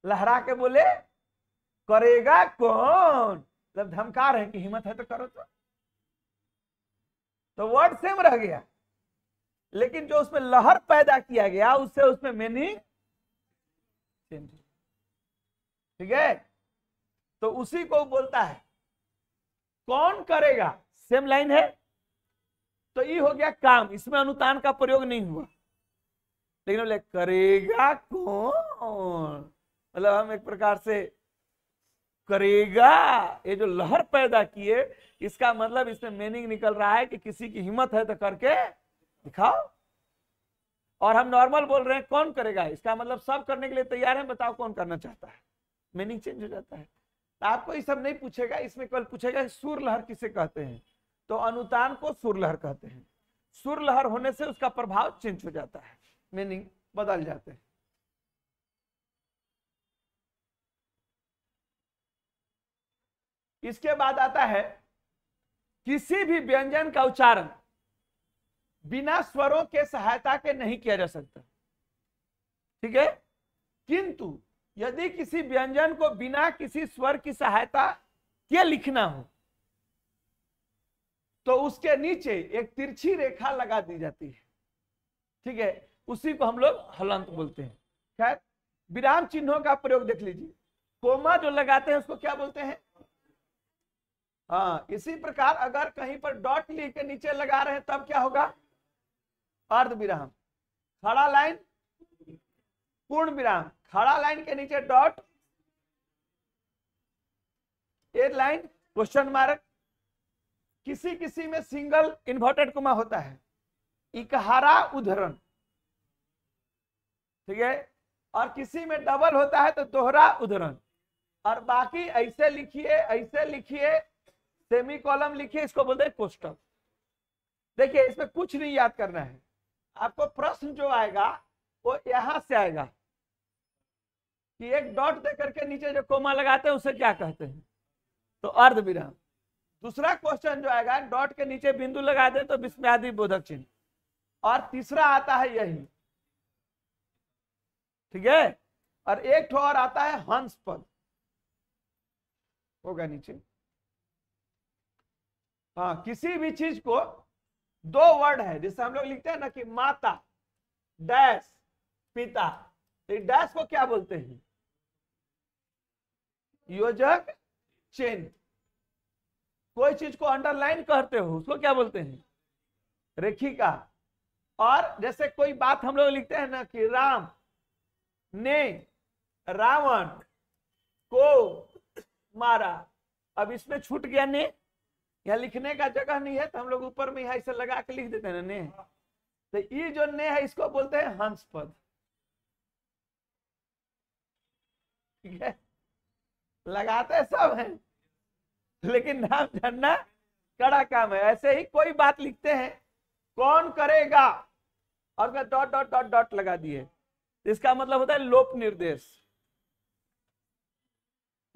लहरा के बोले करेगा कौन मतलब धमका रहे कि हिम्मत है तो करो तो तो वर्ड सेम रह गया लेकिन जो उसमें लहर पैदा किया गया उससे उसमें मीनिंग चेंज ठीक है तो उसी को बोलता है कौन करेगा सेम लाइन है तो ये हो गया काम इसमें अनुदान का प्रयोग नहीं हुआ लेकिन बोले करेगा कौन मतलब हम एक प्रकार से करेगा ये जो लहर पैदा किए इसका मतलब इसमें मीनिंग निकल रहा है कि किसी की हिम्मत है तो करके दिखाओ और हम नॉर्मल बोल रहे हैं कौन करेगा इसका मतलब सब करने के लिए तैयार है बताओ कौन करना चाहता है मीनिंग चेंज हो जाता है तो आपको ये सब नहीं पूछेगा इसमें कल पूछेगा कि लहर किसे कहते हैं तो अनुतान को सुर लहर कहते हैं सुर लहर होने से उसका प्रभाव चेंज हो जाता है मीनिंग बदल जाते हैं इसके बाद आता है किसी भी व्यंजन का उच्चारण बिना स्वरों के सहायता के नहीं किया जा सकता ठीक है किंतु यदि किसी व्यंजन को बिना किसी स्वर की सहायता के लिखना हो तो उसके नीचे एक तिरछी रेखा लगा दी जाती है ठीक है उसी को हम लोग हलंत बोलते हैं खैर विराम चिन्हों का प्रयोग देख लीजिए कोमा जो लगाते हैं उसको क्या बोलते हैं हाँ इसी प्रकार अगर कहीं पर डॉट लिख के नीचे लगा रहे हैं तब क्या होगा अर्ध विराम खड़ा लाइन पूर्ण विराम खड़ा लाइन के नीचे डॉट एक लाइन क्वेश्चन मार्क किसी किसी में सिंगल इन्वर्टेड कुमा होता है इकहारा उदाहरण ठीक है और किसी में डबल होता है तो दोहरा उदाहरण और बाकी ऐसे लिखिए ऐसे लिखिए सेमी कॉलम लिखिए इसको बोलते हैं क्वेश्चन देखिए इसमें कुछ नहीं याद करना है आपको प्रश्न जो आएगा वो यहां से आएगा कि एक डॉट दे करके नीचे जो कोमा लगाते हैं उसे क्या कहते हैं तो अर्ध विराम दूसरा क्वेश्चन जो आएगा डॉट के नीचे बिंदु लगा दे तो विस्म्यादि बोधक चिन्ह और तीसरा आता है यही ठीक है और एक और आता है हंस पद होगा नीचे हाँ किसी भी चीज को दो वर्ड है जिससे हम लोग लिखते हैं ना कि माता डैश पिता तो डैश को क्या बोलते हैं योजक चेन कोई चीज को अंडरलाइन करते हो उसको क्या बोलते हैं रेखिका और जैसे कोई बात हम लोग लिखते हैं ना कि राम ने रावण को मारा अब इसमें छूट गया ने यहाँ लिखने का जगह नहीं है तो हम लोग ऊपर में यहाँ इसे लगा के लिख देते हैं ने तो ये जो ने है इसको बोलते हैं हंस पद ठीक है लगाते सब हैं लेकिन नाम जानना कड़ा काम है ऐसे ही कोई बात लिखते हैं कौन करेगा और डॉट डॉट डॉट डॉट लगा दिए इसका मतलब होता है लोप निर्देश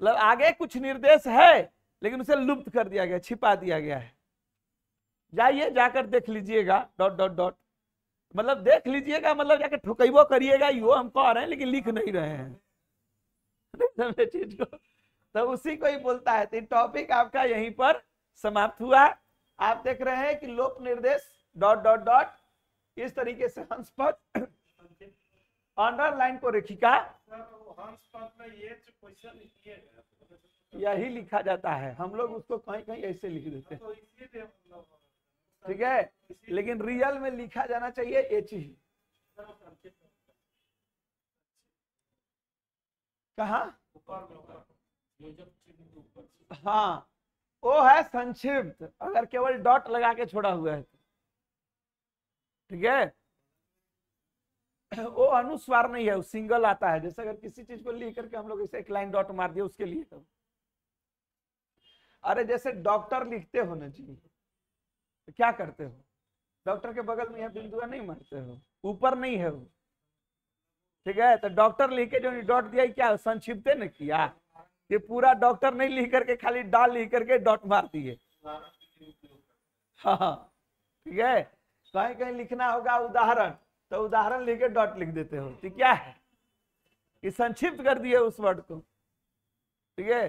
मतलब आगे कुछ निर्देश है लेकिन उसे लुप्त कर दिया गया छिपा दिया गया है जाइए जाकर देख लीजिएगा डॉट डॉट डॉट मतलब देख लीजिएगा मतलब जाकर ठुकैबो करिएगा यो हम कह रहे हैं लेकिन लिख नहीं रहे हैं चीज [LAUGHS] को तो उसी को ही बोलता है तो टॉपिक आपका यहीं पर समाप्त हुआ आप देख रहे हैं कि लोक निर्देश डॉट डॉट डॉट इस तरीके से हंस पद अंडरलाइन को रेखिका हंस पद में ये क्वेश्चन यही लिखा जाता है हम लोग उसको कहीं कहीं ऐसे लिख देते हैं ठीक है लेकिन रियल में लिखा जाना चाहिए एच ही कहा हाँ वो है संक्षिप्त अगर केवल डॉट लगा के छोड़ा हुआ है तो। ठीक है वो अनुस्वार नहीं है वो सिंगल आता है जैसे अगर किसी चीज को लिख करके हम लोग इसे एक लाइन डॉट मार दिया उसके लिए तो अरे जैसे डॉक्टर लिखते हो ना जी तो क्या करते हो डॉक्टर के बगल में यह बिंदुआ नहीं मारते हो ऊपर नहीं है वो ठीक है तो डॉक्टर लिख के जो डॉट दिया क्या संक्षिप्त ने किया कि पूरा डॉक्टर नहीं लिख करके खाली डाल लिख करके डॉट मार दिए हाँ, हाँ। ठीक है कहीं कहीं लिखना होगा उदाहरण तो उदाहरण लिख के डॉट लिख देते हो तो क्या है कि संक्षिप्त कर दिए उस वर्ड को ठीक है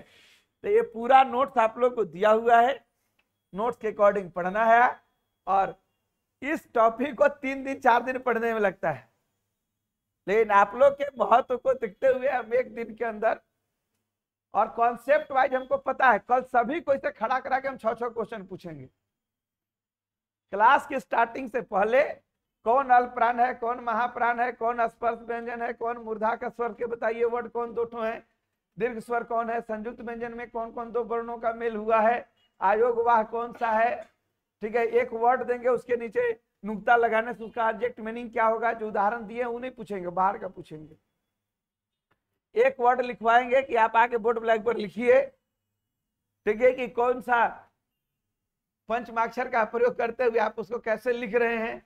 तो ये पूरा नोट्स आप लोग को दिया हुआ है नोट्स के अकॉर्डिंग पढ़ना है और इस टॉपिक को तीन दिन चार दिन पढ़ने में लगता है लेकिन आप लोग के महत्व को दिखते हुए हम एक दिन के अंदर और कॉन्सेप्ट वाइज हमको पता है कल सभी को इसे खड़ा करा के हम छो क्वेश्चन पूछेंगे क्लास की स्टार्टिंग से पहले कौन अल प्राण है कौन महाप्राण है कौन स्पर्श व्यंजन है कौन मूर्धा का स्वर्ग के बताइए वर्ड कौन दो है दीर्घ स्वर कौन है संयुक्त व्यंजन में कौन कौन दो वर्णों का मेल हुआ है आयोग वाह कौन सा है ठीक है एक वर्ड देंगे उसके नीचे नुकता लगाने से उसका ऑब्जेक्ट मीनिंग क्या होगा जो उदाहरण दिए उन्हें पूछेंगे बाहर का पूछेंगे एक वर्ड लिखवाएंगे कि आप आके बोर्ड ब्लैक पर लिखिए ठीक है कि कौन सा पंचमाक्षर का प्रयोग करते हुए आप उसको कैसे लिख रहे हैं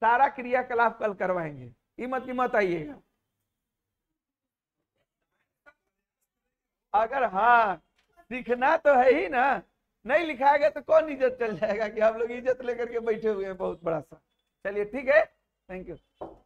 सारा क्रियाकलाप कल करवाएंगे की मत आइएगा अगर हाँ सीखना तो है ही ना नहीं लिखाएगा तो कौन इज्जत चल जाएगा कि हम लोग इज्जत लेकर के बैठे हुए हैं बहुत बड़ा सा चलिए ठीक है थैंक यू